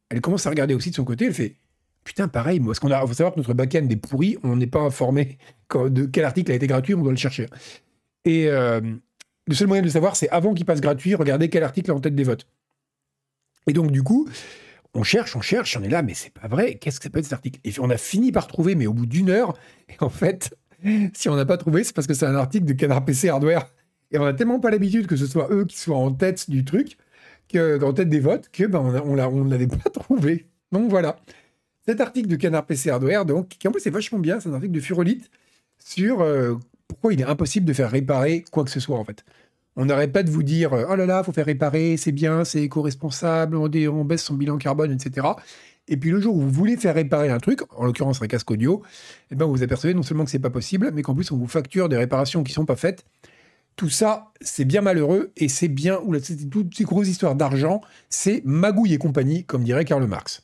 Elle commence à regarder aussi de son côté, elle fait Putain, pareil, moi, parce qu'on a, faut savoir que notre back-end est pourri, on n'est pas informé <laughs> de quel article a été gratuit, on doit le chercher. Et euh, le seul moyen de le savoir, c'est avant qu'il passe gratuit, regardez quel article est en tête des votes. Et donc, du coup, on cherche, on cherche, on est là, mais c'est pas vrai, qu'est-ce que ça peut être cet article Et on a fini par trouver, mais au bout d'une heure, <laughs> en fait, si on n'a pas trouvé, c'est parce que c'est un article de Canard PC Hardware et on n'a tellement pas l'habitude que ce soit eux qui soient en tête du truc, en tête des votes, que ben, on ne l'avait pas <laughs> trouvé. Donc voilà. Cet article de Canard PC Hardware, donc, qui en plus est vachement bien, c'est un article de Furolite sur euh, pourquoi il est impossible de faire réparer quoi que ce soit en fait. On n'arrête pas de vous dire euh, oh là là, faut faire réparer, c'est bien, c'est éco-responsable, on, baisse son bilan carbone, etc. Et puis le jour où vous voulez faire réparer un truc, en l'occurrence un casque audio, eh ben vous vous apercevez non seulement que c'est pas possible, mais qu'en plus on vous facture des réparations qui sont pas faites tout ça, c'est bien malheureux et c'est bien, oula, c'est toutes ces grosses histoires d'argent, c'est magouille et compagnie, comme dirait Karl Marx.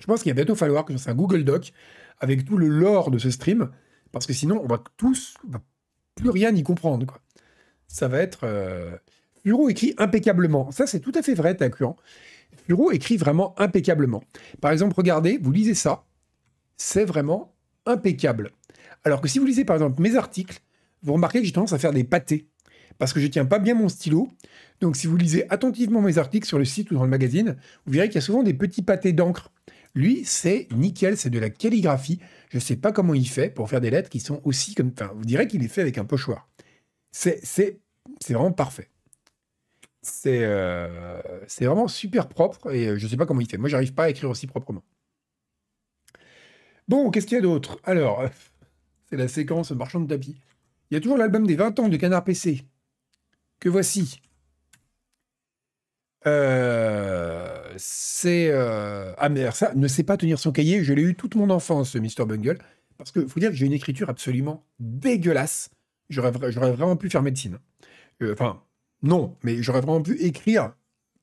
Je pense qu'il va bientôt falloir que je fasse un Google Doc avec tout le lore de ce stream, parce que sinon, on va tous, on va plus rien y comprendre. Quoi. Ça va être. Euh, Furo écrit impeccablement. Ça, c'est tout à fait vrai, Takuan. Hein. Furo écrit vraiment impeccablement. Par exemple, regardez, vous lisez ça, c'est vraiment impeccable. Alors que si vous lisez par exemple mes articles, vous remarquez que j'ai tendance à faire des pâtés, parce que je ne tiens pas bien mon stylo. Donc si vous lisez attentivement mes articles sur le site ou dans le magazine, vous verrez qu'il y a souvent des petits pâtés d'encre. Lui, c'est nickel, c'est de la calligraphie. Je ne sais pas comment il fait pour faire des lettres qui sont aussi comme... Enfin, vous direz qu'il est fait avec un pochoir. C'est vraiment parfait. Euh, c'est vraiment super propre et euh, je ne sais pas comment il fait. Moi, j'arrive pas à écrire aussi proprement. Bon, qu'est-ce qu'il y a d'autre Alors, <laughs> c'est la séquence marchand de tapis. Il y a toujours l'album des 20 ans de Canard PC, que voici. Euh, c'est euh, ah mais ça ne sait pas tenir son cahier. Je l'ai eu toute mon enfance, Mr Bungle, parce que faut dire que j'ai une écriture absolument dégueulasse. J'aurais, vraiment pu faire médecine. Euh, enfin non, mais j'aurais vraiment pu écrire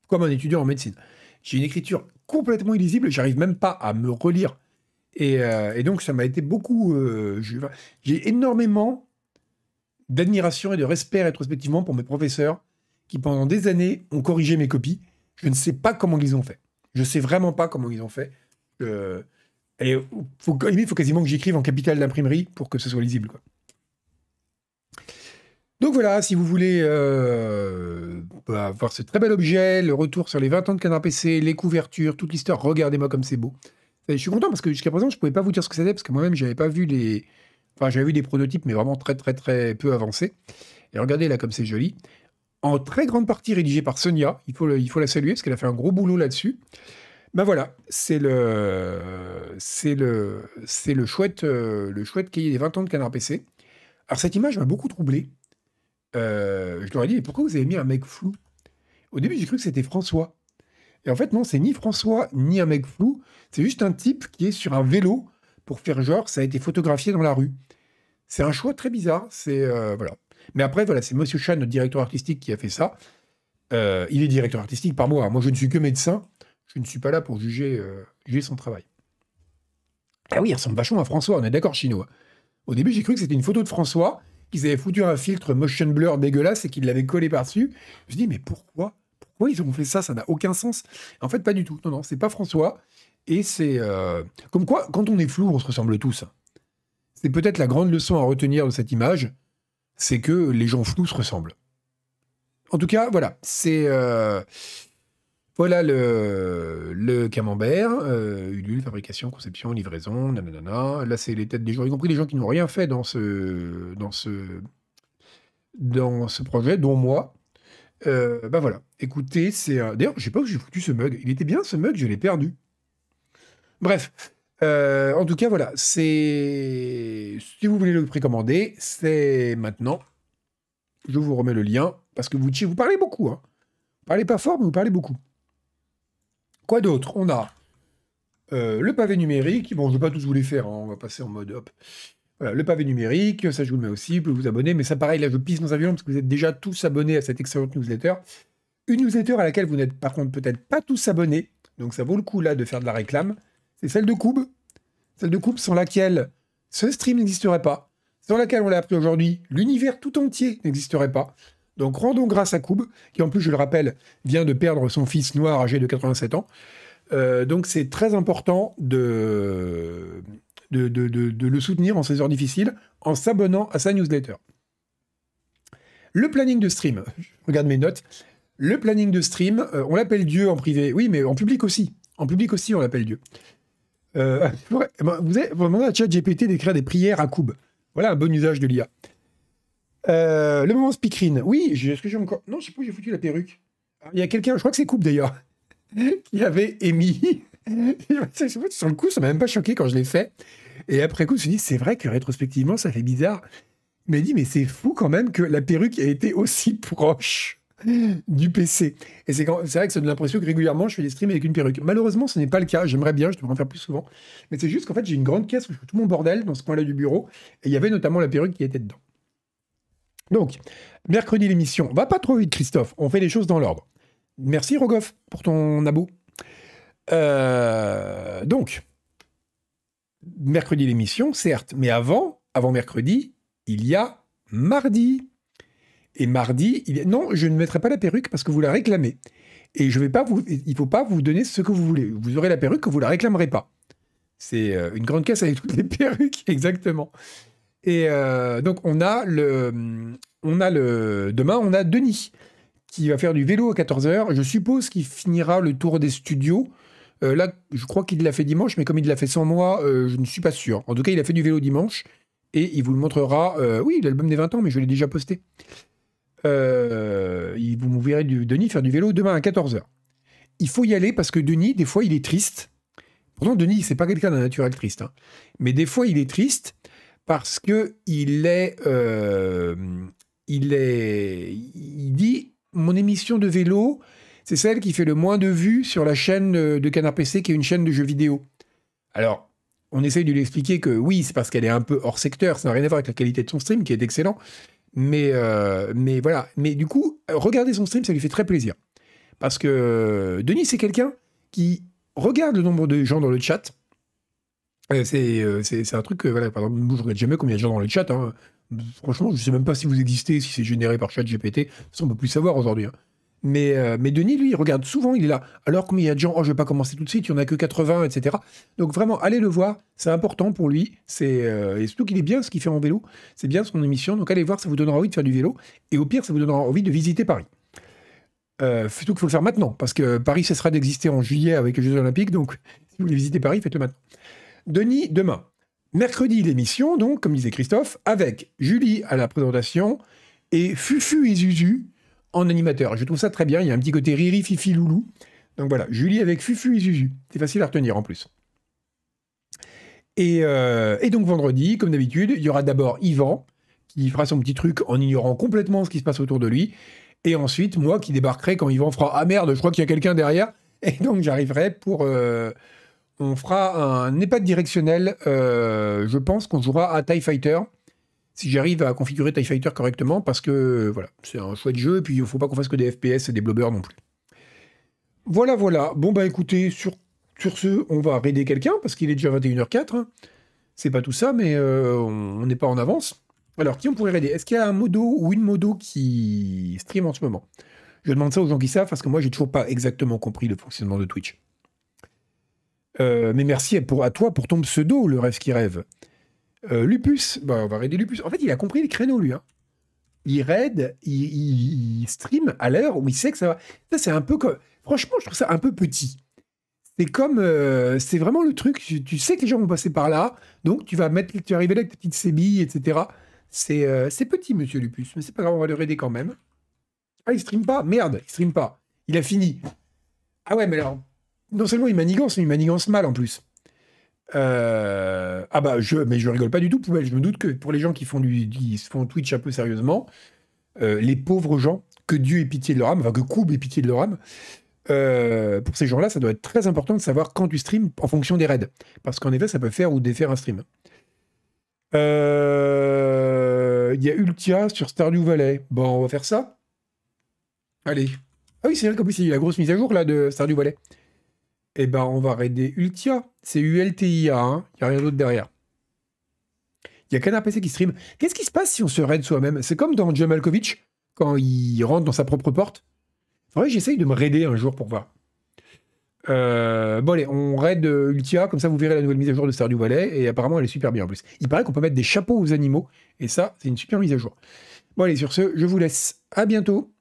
comme un étudiant en médecine. J'ai une écriture complètement illisible. J'arrive même pas à me relire. Et, donc ça m'a été beaucoup. j'ai énormément d'admiration et de respect rétrospectivement pour mes professeurs qui, pendant des années, ont corrigé mes copies. Je ne sais pas comment ils ont fait. Je ne sais vraiment pas comment ils ont fait. Euh, et il faut, quasiment que j'écrive en capital d'imprimerie pour que ce soit lisible. Quoi. Donc voilà, si vous voulez euh, bah, voir ce très bel objet, le retour sur les 20 ans de Canard PC, les couvertures, toute l'histoire, regardez-moi comme c'est beau. je suis content parce que jusqu'à présent, je ne pouvais pas vous dire ce que c'était parce que moi-même, je n'avais pas vu les, Enfin, j'avais vu des prototypes, mais vraiment très, très, très peu avancés. Et regardez là comme c'est joli. En très grande partie rédigé par Sonia. Il faut, il faut la saluer parce qu'elle a fait un gros boulot là-dessus. Ben voilà, c'est le, c'est le, c'est le chouette, euh, le chouette cahier des 20 ans de Canard PC. Alors cette image m'a beaucoup troublé. Euh, je leur ai dit, mais pourquoi vous avez mis un mec flou Au début, j'ai cru que c'était François. Et en fait, non, c'est ni François, ni un mec flou. C'est juste un type qui est sur un vélo pour faire genre, ça a été photographié dans la rue. C'est un choix très bizarre. C'est euh, voilà. Mais après, voilà, c'est Monsieur Chan, notre directeur artistique, qui a fait ça. Euh, il est directeur artistique par moi. Moi, je ne suis que médecin. Je ne suis pas là pour juger, euh, juger son travail. Ah oui, il ressemble vachement à François. On est d'accord, chinois. Au début, j'ai cru que c'était une photo de François, qu'ils avaient foutu un filtre motion blur dégueulasse et qu'ils l'avaient collé par-dessus. Je me dis, mais pourquoi Pourquoi ils ont fait ça Ça n'a aucun sens. En fait, pas du tout. Non, non, c'est pas François. Et c'est. Comme quoi, quand on est flou, on se ressemble tous. Hein. C'est peut-être la grande leçon à retenir de cette image, c'est que les gens flous se ressemblent. En tout cas, voilà, c'est euh, voilà le, le camembert, euh, Ulule, fabrication, conception, livraison, nanana. Là, c'est les têtes des gens, y compris les gens qui n'ont rien fait dans ce dans ce dans ce projet, dont moi. Euh, bah voilà. Écoutez, c'est d'ailleurs, je sais pas où j'ai foutu ce mug. Il était bien ce mug, je l'ai perdu. Bref, euh, en tout cas, voilà, c'est. Si vous voulez le précommander, c'est maintenant. Je vous remets le lien, parce que vous parlez beaucoup. Hein. Vous parlez pas fort, mais vous parlez beaucoup. Quoi d'autre On a euh, le pavé numérique. Bon, je ne vais pas tous vous les faire, hein, on va passer en mode hop. Voilà, le pavé numérique, ça je vous le mets aussi, vous pouvez vous abonner, mais ça pareil, là je pisse dans un violon parce que vous êtes déjà tous abonnés à cette excellente newsletter. Une newsletter à laquelle vous n'êtes par contre peut-être pas tous abonnés, donc ça vaut le coup là de faire de la réclame c'est celle de Kube. Celle de Kube sans laquelle ce stream n'existerait pas, sans laquelle on l'a appris aujourd'hui, l'univers tout entier n'existerait pas. Donc rendons grâce à Kube, qui en plus, je le rappelle, vient de perdre son fils noir âgé de 87 ans. Euh, donc c'est très important de de, le soutenir en ces heures difficiles en s'abonnant à sa newsletter. Le planning de stream, je regarde mes notes. Le planning de stream, euh, on l'appelle Dieu en privé, oui, mais en public aussi. En public aussi, on l'appelle Dieu. Euh, ah, eh ben, vous, avez, demandé demandez à ChatGPT d'écrire des prières à Koub. Voilà un bon usage de l'IA. Euh, le moment speakerine. Oui, est-ce que j'ai encore. Non, je sais pas où j'ai foutu la perruque. Ah, il y a quelqu'un, je crois que c'est Coupe d'ailleurs, <laughs> qui avait émis. <laughs> Sur le coup, ça m'a même pas choqué quand je l'ai fait. Et après coup, je me suis dit, c'est vrai que rétrospectivement, ça fait bizarre. Mais dit, mais c'est fou quand même que la perruque ait été aussi proche du PC. Et c'est vrai que ça donne l'impression que régulièrement, je fais des streams avec une perruque. Malheureusement, ce n'est pas le cas. J'aimerais bien, je devrais en faire plus souvent. Mais c'est juste qu'en fait, j'ai une grande caisse où je fais tout mon bordel dans ce coin-là du bureau. Et il y avait notamment la perruque qui était dedans. Donc, mercredi l'émission. Va pas trop vite, Christophe. On fait les choses dans l'ordre. Merci, Rogoff, pour ton abo. Euh, donc, mercredi l'émission, certes. Mais avant, avant mercredi, il y a mardi. Et mardi, il... non, je ne mettrai pas la perruque parce que vous la réclamez. Et je vais pas vous, il ne faut pas vous donner ce que vous voulez. Vous aurez la perruque que vous ne la réclamerez pas. C'est euh, une grande caisse avec toutes les perruques, <laughs> exactement. Et euh, donc, on a le. Euh, on a le. Demain, on a Denis qui va faire du vélo à 14h. Je suppose qu'il finira le tour des studios. là, je crois qu'il l'a fait dimanche, mais comme il l'a fait sans moi, je ne suis pas sûr. En tout cas, il a fait du vélo dimanche et il vous le montrera. oui, l'album des 20 ans, mais je l'ai déjà posté. Euh, vous vous verrez du, Denis faire du vélo demain à 14h. Il faut y aller parce que Denis, des fois, il est triste. Pourtant, Denis, c'est pas quelqu'un d'un naturel triste. Hein. Mais des fois, il est triste parce que il est, euh, il est, il dit, mon émission de vélo, c'est celle qui fait le moins de vues sur la chaîne de Canard PC, qui est une chaîne de jeux vidéo. Alors, on essaye de lui expliquer que oui, c'est parce qu'elle est un peu hors secteur, ça n'a rien à voir avec la qualité de son stream, qui est excellent, mais, euh, mais voilà. Mais du coup, regarder son stream, ça lui fait très plaisir. Parce que euh, Denis, c'est quelqu'un qui regarde le nombre de gens dans le chat. Euh, c'est un truc que, voilà, par exemple, je regarde jamais combien de gens dans le chat. Hein. Franchement, je sais même pas si vous existez, si c'est généré par chat GPT. Ça, on peut plus savoir aujourd'hui. Hein. Euh, mais, Denis, lui, il regarde souvent, il est là. Alors qu'il il y a des gens, oh, je vais pas commencer tout de suite, il n'y en a que 80, etc. Donc vraiment, allez le voir, c'est important pour lui. C'est euh, et surtout qu'il est bien ce qu'il fait en vélo, c'est bien son émission. Donc allez voir, ça vous donnera envie de faire du vélo. Et au pire, ça vous donnera envie de visiter Paris. Euh, surtout qu'il faut le faire maintenant, parce que Paris cessera d'exister en juillet avec les Jeux Olympiques. Donc si vous voulez visiter Paris, faites-le maintenant. Denis, demain. Mercredi, l'émission, donc, comme disait Christophe, avec Julie à la présentation et Fufu et Zuzu animateur. Je trouve ça très bien. Il y a un petit côté riri, fifi, loulou. Donc voilà, Julie avec Fufu et zuzu, C'est facile à retenir en plus. Euh, et, donc vendredi, comme d'habitude, il y aura d'abord Yvan qui fera son petit truc en ignorant complètement ce qui se passe autour de lui. Et ensuite, moi qui débarquerai quand Yvan fera Ah merde, je crois qu'il y a quelqu'un derrière. Et donc j'arriverai pour. Euh, on fera un EHPAD directionnel. Euh, je pense qu'on jouera à TIE Fighter si j'arrive à configurer TIE Fighter correctement, parce que voilà, c'est un chouette jeu, et puis il ne faut pas qu'on fasse que des FPS et des blobbers non plus. Voilà, voilà. Bon, bah écoutez, sur, sur ce, on va raider quelqu'un, parce qu'il est déjà 21h04. Hein. C'est pas tout ça, mais euh, on n'est pas en avance. Alors, qui on pourrait raider Est-ce qu'il y a un modo ou une modo qui stream en ce moment Je demande ça aux gens qui savent, parce que moi, j'ai toujours pas exactement compris le fonctionnement de Twitch. Euh, mais merci pour, à toi pour ton pseudo, le rêve qui rêve. Euh, Lupus, bah, on va raider Lupus. En fait, il a compris les créneaux, lui. Hein. Il raid, il, stream à l'heure où il sait que ça va. Ça, c'est un peu comme. Franchement, je trouve ça un peu petit. C'est comme. Euh, c'est vraiment le truc. Tu, sais que les gens vont passer par là. Donc, tu vas mettre, tu arriver là avec tes petites sébilles, etc. Euh, c'est petit, monsieur Lupus. Mais c'est pas grave, on va le raider quand même. Ah, il stream pas Merde, il stream pas. Il a fini. Ah ouais, mais alors. Non seulement il manigance, mais il manigance mal en plus. Euh, ah bah je, mais je rigole pas du tout, poubelle. Je me doute que pour les gens qui font du, qui font Twitch un peu sérieusement, euh, les pauvres gens, que Dieu ait pitié de leur âme, enfin que Koub ait pitié de leur âme. Euh, pour ces gens-là, ça doit être très important de savoir quand tu stream en fonction des raids, parce qu'en effet, ça peut faire ou défaire un stream. Euh, il y a Ultia sur Stardew Valley. Bon, on va faire ça. Allez. Ah oui, c'est vrai qu'en plus, il y a eu la grosse mise à jour là de Stardew Valley. Eh ben, on va raider Ultia. C'est ULTIA, Il hein. n'y a rien d'autre derrière. Il y a Canard PC qui stream. Qu'est-ce qui se passe si on se raide soi-même C'est comme dans John Malkovich, quand il rentre dans sa propre porte. En vrai, j'essaye de me raider un jour pour voir. Euh, bon allez, on raid Ultia, comme ça vous verrez la nouvelle mise à jour de Stardew Valley, et apparemment elle est super bien en plus. Il paraît qu'on peut mettre des chapeaux aux animaux, et ça, c'est une super mise à jour. Bon allez, sur ce, je vous laisse. À bientôt